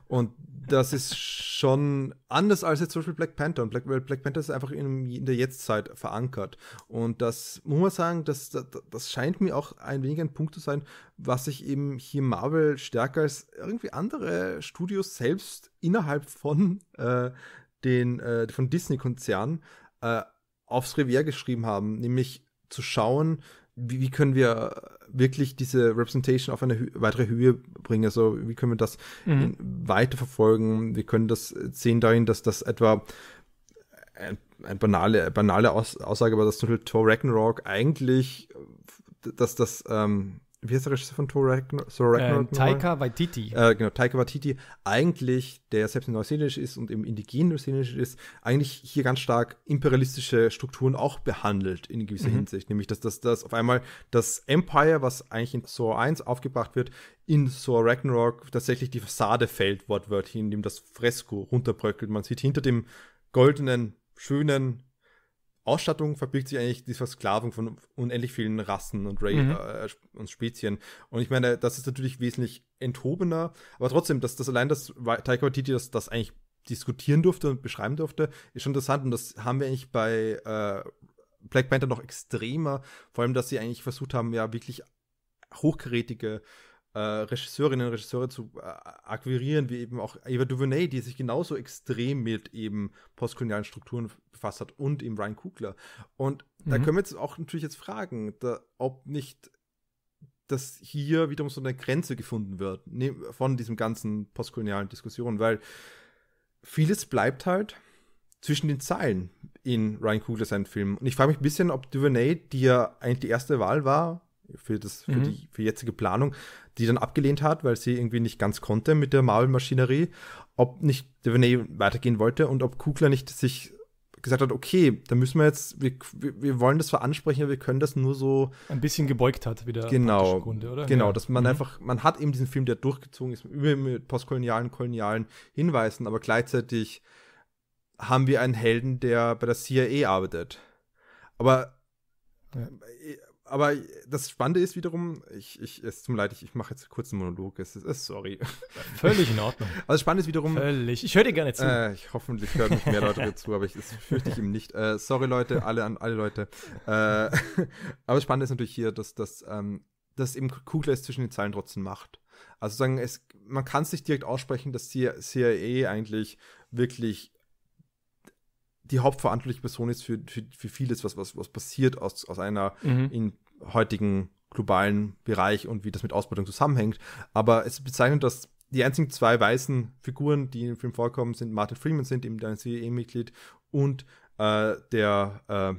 Und das ist schon anders als jetzt zum Beispiel Black Panther. Und Black, Black Panther ist einfach in, in, der Jetztzeit verankert. Und das muss man sagen, das, das, das, scheint mir auch ein wenig ein Punkt zu sein, was sich eben hier Marvel stärker als irgendwie andere Studios selbst innerhalb von äh, den äh, von Disney-Konzernen äh, aufs Revier geschrieben haben, nämlich zu schauen, wie, wie können wir wirklich diese Representation auf eine Hü weitere Höhe bringen? Also wie können wir das mhm. weiter verfolgen? Wir können das äh, sehen darin, dass das etwa äh, eine ein banale, banale Aus Aussage war, dass zum Beispiel Thor Ragnarok eigentlich, äh, dass das ähm, wie heißt der Regisseur von Thor Ragnarok? So ähm, Taika Waititi. Äh, genau, Taika Waititi. Eigentlich, der selbst in Neuseeländisch ist und im indigenen Neuseeländisch ist, eigentlich hier ganz stark imperialistische Strukturen auch behandelt in gewisser mhm. Hinsicht. Nämlich, dass das dass auf einmal das Empire, was eigentlich in Thor 1 aufgebracht wird, in Thor Ragnarok tatsächlich die Fassade fällt, wortwörtlich, indem das Fresko runterbröckelt. Man sieht hinter dem goldenen, schönen Ausstattung verbirgt sich eigentlich die Versklavung von unendlich vielen Rassen und, Ray mhm. äh, und Spezien. Und ich meine, das ist natürlich wesentlich enthobener, aber trotzdem, dass das allein das Taika Waititi das, das eigentlich diskutieren durfte und beschreiben durfte, ist schon interessant. Und das haben wir eigentlich bei äh, Black Panther noch extremer, vor allem, dass sie eigentlich versucht haben, ja wirklich hochkarätige äh, Regisseurinnen und Regisseure zu äh, akquirieren, wie eben auch Eva DuVernay, die sich genauso extrem mit eben postkolonialen Strukturen befasst hat und eben Ryan Kugler. Und mhm. da können wir jetzt auch natürlich jetzt fragen, da, ob nicht dass hier wiederum so eine Grenze gefunden wird ne, von diesem ganzen postkolonialen Diskussion, weil vieles bleibt halt zwischen den Zeilen in Ryan Coogler seinen Film. Und ich frage mich ein bisschen, ob DuVernay, die ja eigentlich die erste Wahl war, für, das, für mhm. die für jetzige Planung, die dann abgelehnt hat, weil sie irgendwie nicht ganz konnte mit der Marvel-Maschinerie, ob nicht Devaney weitergehen wollte und ob Kugler nicht sich gesagt hat, okay, da müssen wir jetzt, wir, wir wollen das zwar ansprechen, aber wir können das nur so. Ein bisschen gebeugt hat, wieder. Genau. Grunde, oder? Genau, ja. dass man mhm. einfach, man hat eben diesen Film, der durchgezogen ist, über mit postkolonialen, kolonialen Hinweisen, aber gleichzeitig haben wir einen Helden, der bei der CIA arbeitet. Aber ja. Äh, aber das Spannende ist wiederum, ich, ich, es tut mir leid, ich, ich mache jetzt kurz einen Monolog, es ist, sorry. Völlig in Ordnung. Also das Spannende ist wiederum. Völlig. Ich höre dir gerne zu. Äh, ich hoffentlich hören mich mehr Leute zu, aber ich, das fürchte ich eben nicht. Äh, sorry, Leute, alle an alle Leute. Äh, aber Spannende ist natürlich hier, dass, dass, ähm, dass eben Kugler es zwischen den Zeilen trotzdem macht. Also sagen, es, man kann es nicht direkt aussprechen, dass CIA e eigentlich wirklich die hauptverantwortliche Person ist für, für, für vieles, was, was, was passiert aus, aus einer mhm. in heutigen globalen Bereich und wie das mit Ausbeutung zusammenhängt. Aber es bezeichnet, dass die einzigen zwei weißen Figuren, die im Film vorkommen, sind Martin Freeman, sind eben ein CIA-Mitglied e und äh, der äh,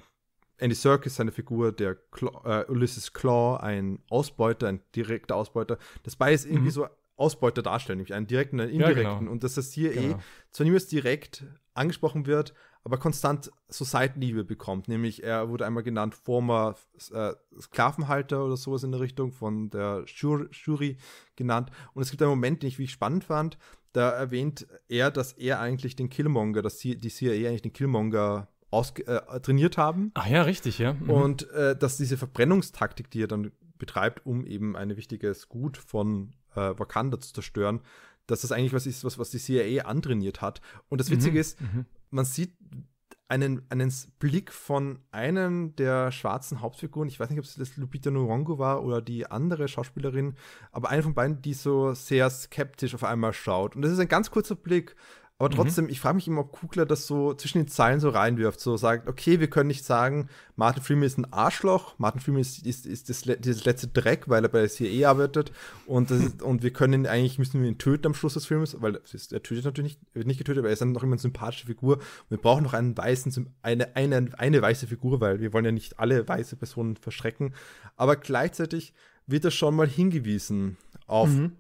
Andy Serkis, seine Figur, der Cla äh, Ulysses Claw, ein Ausbeuter, ein direkter Ausbeuter. Das beides mhm. irgendwie so Ausbeuter darstellen, nämlich einen direkten, einen indirekten. Ja, genau. Und dass das CIA e e genau. zwar niemals direkt angesprochen wird, aber konstant so Seitenliebe bekommt. Nämlich er wurde einmal genannt former äh, Sklavenhalter oder sowas in der Richtung von der Jury genannt. Und es gibt einen Moment, den ich wirklich spannend fand. Da erwähnt er, dass er eigentlich den Killmonger, dass die CIA eigentlich den Killmonger aus, äh, trainiert haben. Ach ja, richtig, ja. Mhm. Und äh, dass diese Verbrennungstaktik, die er dann betreibt, um eben ein wichtiges Gut von äh, Wakanda zu zerstören, dass das eigentlich was ist, was, was die CIA antrainiert hat. Und das mhm. Witzige mhm. ist, mhm man sieht einen, einen Blick von einem der schwarzen Hauptfiguren, ich weiß nicht, ob es das Lupita Nyong'o war oder die andere Schauspielerin, aber eine von beiden, die so sehr skeptisch auf einmal schaut. Und das ist ein ganz kurzer Blick, aber mhm. trotzdem, mhm. ich frage mich immer, ob Kugler das so zwischen den Zeilen so reinwirft, so sagt, okay, wir können nicht sagen, Martin Freeman ist ein Arschloch, Martin Freeman ist, ist, ist das, le das letzte Dreck, weil er bei der CIA e arbeitet und, ist, und wir können ihn eigentlich, müssen wir ihn töten am Schluss des Films, weil er tötet natürlich nicht, wird nicht getötet, aber er ist dann noch immer eine sympathische Figur. Und wir brauchen noch einen weißen, eine, eine, eine weiße Figur, weil wir wollen ja nicht alle weiße Personen verschrecken. Aber gleichzeitig wird das schon mal hingewiesen auf mhm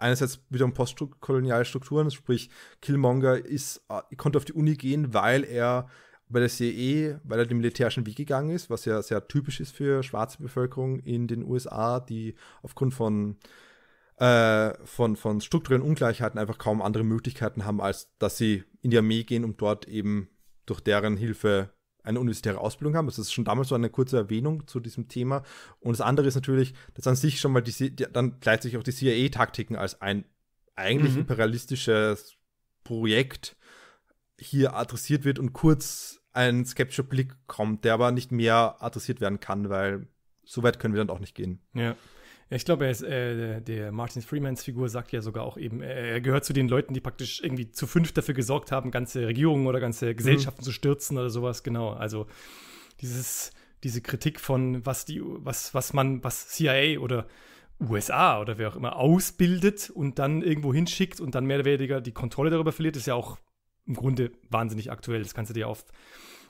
einerseits wieder um postkoloniale Strukturen, sprich Killmonger ist, äh, konnte auf die Uni gehen, weil er bei der CE, weil er eh, den militärischen Weg gegangen ist, was ja sehr typisch ist für schwarze Bevölkerung in den USA, die aufgrund von äh, von, von strukturellen Ungleichheiten einfach kaum andere Möglichkeiten haben, als dass sie in die Armee gehen, um dort eben durch deren Hilfe eine universitäre Ausbildung haben. Das ist schon damals so eine kurze Erwähnung zu diesem Thema. Und das andere ist natürlich, dass an sich schon mal die, dann gleichzeitig auch die CIA-Taktiken als ein eigentlich mhm. imperialistisches Projekt hier adressiert wird und kurz ein skeptischer Blick kommt, der aber nicht mehr adressiert werden kann, weil so weit können wir dann auch nicht gehen. Ja ich glaube, er ist, äh, der Martin Freemans Figur sagt ja sogar auch eben, äh, er gehört zu den Leuten, die praktisch irgendwie zu fünf dafür gesorgt haben, ganze Regierungen oder ganze mhm. Gesellschaften mhm. zu stürzen oder sowas, genau. Also dieses, diese Kritik von was die, was, was man, was CIA oder USA oder wer auch immer ausbildet und dann irgendwo hinschickt und dann mehr oder weniger die Kontrolle darüber verliert, ist ja auch im Grunde wahnsinnig aktuell. Das kannst du dir auf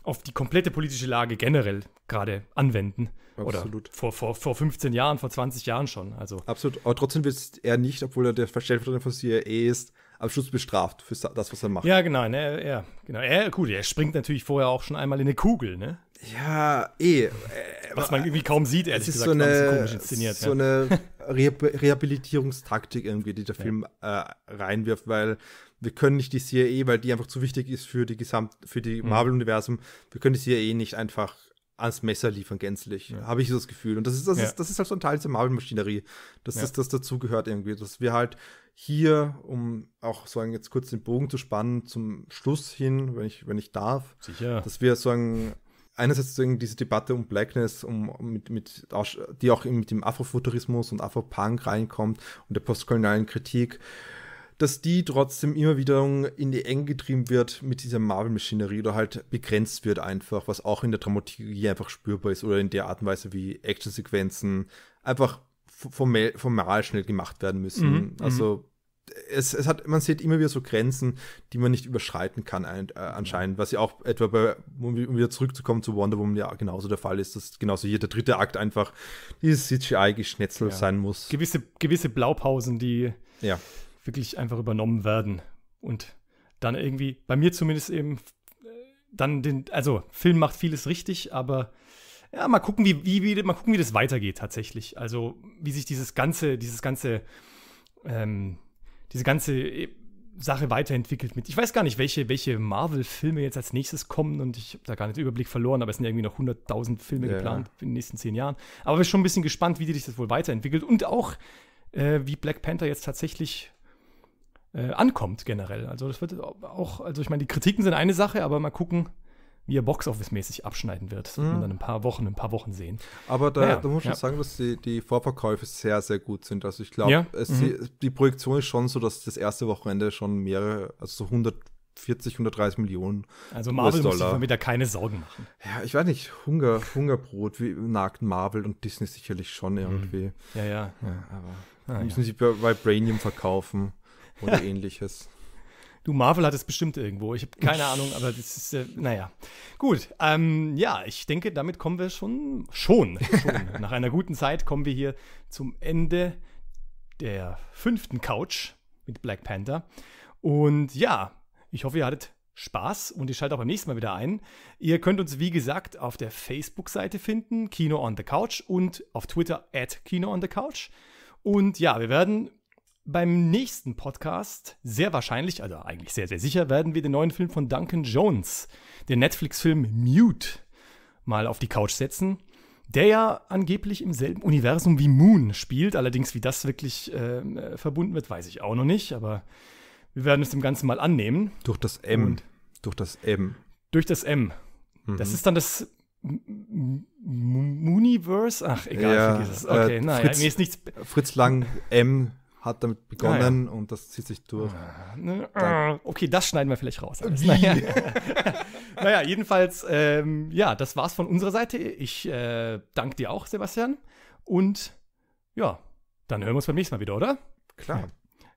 auf die komplette politische Lage generell gerade anwenden. Absolut. Oder vor, vor, vor 15 Jahren, vor 20 Jahren schon. Also. Absolut. Aber trotzdem wird er nicht, obwohl er der Stellvertreter von eh CIA ist, am Schluss bestraft für das, was er macht. Ja, genau. Ne, ja, genau. Er, gut, er springt natürlich vorher auch schon einmal in eine Kugel, ne? Ja, eh. Äh, was man irgendwie kaum sieht, ehrlich ist gesagt. So eine, komisch inszeniert, so ja. eine Rehabilitierungstaktik irgendwie, die der Film ja. äh, reinwirft, weil wir können nicht die CIA, weil die einfach zu wichtig ist für die Gesamt, für die mhm. Marvel-Universum, wir können die CIA nicht einfach ans Messer liefern, gänzlich. Ja. Habe ich so das Gefühl. Und das ist, das ja. ist, das ist halt so ein Teil der Marvel-Maschinerie. Das ja. ist, das dazugehört irgendwie. Dass wir halt hier, um auch sagen, jetzt kurz den Bogen zu spannen, zum Schluss hin, wenn ich, wenn ich darf, Sicher. dass wir sagen, einerseits diese Debatte um Blackness, um, mit, mit, die auch mit dem Afrofuturismus und Afropunk reinkommt und der postkolonialen Kritik, dass die trotzdem immer wieder in die Enge getrieben wird mit dieser Marvel-Maschinerie oder halt begrenzt wird einfach, was auch in der Dramaturgie einfach spürbar ist oder in der Art und Weise, wie Actionsequenzen einfach formal, formal schnell gemacht werden müssen. Mhm. Also mhm. es, es, hat, man sieht immer wieder so Grenzen, die man nicht überschreiten kann ein, äh, anscheinend, was ja auch etwa bei, um wieder zurückzukommen zu Wonder Woman, ja genauso der Fall ist, dass genauso hier der dritte Akt einfach dieses CGI-Geschnetzel ja. sein muss. Gewisse, gewisse Blaupausen, die ja wirklich einfach übernommen werden und dann irgendwie, bei mir zumindest eben, äh, dann den, also Film macht vieles richtig, aber ja, mal gucken, wie, wie, wie, mal gucken, wie das weitergeht tatsächlich. Also wie sich dieses ganze, dieses ganze, ähm, diese ganze äh, Sache weiterentwickelt mit. Ich weiß gar nicht, welche, welche Marvel-Filme jetzt als nächstes kommen und ich habe da gar nicht den Überblick verloren, aber es sind irgendwie noch 100.000 Filme ja. geplant in den nächsten zehn Jahren. Aber ich bin schon ein bisschen gespannt, wie sich das wohl weiterentwickelt und auch, äh, wie Black Panther jetzt tatsächlich äh, ankommt generell. Also das wird auch, also ich meine, die Kritiken sind eine Sache, aber mal gucken, wie er Boxoffice-mäßig abschneiden wird. Das mhm. wird man dann ein paar Wochen, ein paar Wochen sehen. Aber da, naja, da muss ich ja. sagen, dass die, die Vorverkäufe sehr, sehr gut sind. Also ich glaube, ja? mhm. die, die Projektion ist schon so, dass das erste Wochenende schon mehrere, also so 100 40, 130 Millionen. Also Marvel muss sich wieder keine Sorgen machen. Ja, ich weiß nicht, Hunger, Hungerbrot, wie nagt Marvel und Disney sicherlich schon mhm. irgendwie. Ja, ja. ja aber ah, müssen ja. sie bei, bei Brainium verkaufen oder ähnliches. Du, Marvel hat es bestimmt irgendwo. Ich habe keine Ahnung, aber das ist, äh, naja. Gut, ähm, ja, ich denke, damit kommen wir schon, schon, schon. nach einer guten Zeit kommen wir hier zum Ende der fünften Couch mit Black Panther. Und ja, ich hoffe, ihr hattet Spaß und ihr schaltet auch beim nächsten Mal wieder ein. Ihr könnt uns, wie gesagt, auf der Facebook-Seite finden, Kino on the Couch und auf Twitter at Kino on the Couch. Und ja, wir werden beim nächsten Podcast, sehr wahrscheinlich, also eigentlich sehr, sehr sicher, werden wir den neuen Film von Duncan Jones, den Netflix-Film Mute, mal auf die Couch setzen. Der ja angeblich im selben Universum wie Moon spielt, allerdings wie das wirklich ähm, äh, verbunden wird, weiß ich auch noch nicht, aber wir werden es dem Ganzen mal annehmen. Durch das M. Und durch das M. Durch das M. Mhm. Das ist dann das Mooniverse? Ach, egal, ja, vergiss es. Okay, äh, naja, Fritz, mir ist nichts. Fritz Lang M hat damit begonnen ah, und das zieht sich durch. Ah, ne, ah, okay, das schneiden wir vielleicht raus. Naja. naja. jedenfalls, ähm, ja, das war's von unserer Seite. Ich äh, danke dir auch, Sebastian. Und ja, dann hören wir uns beim nächsten Mal wieder, oder? Klar.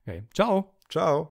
Okay. Ciao. Ciao.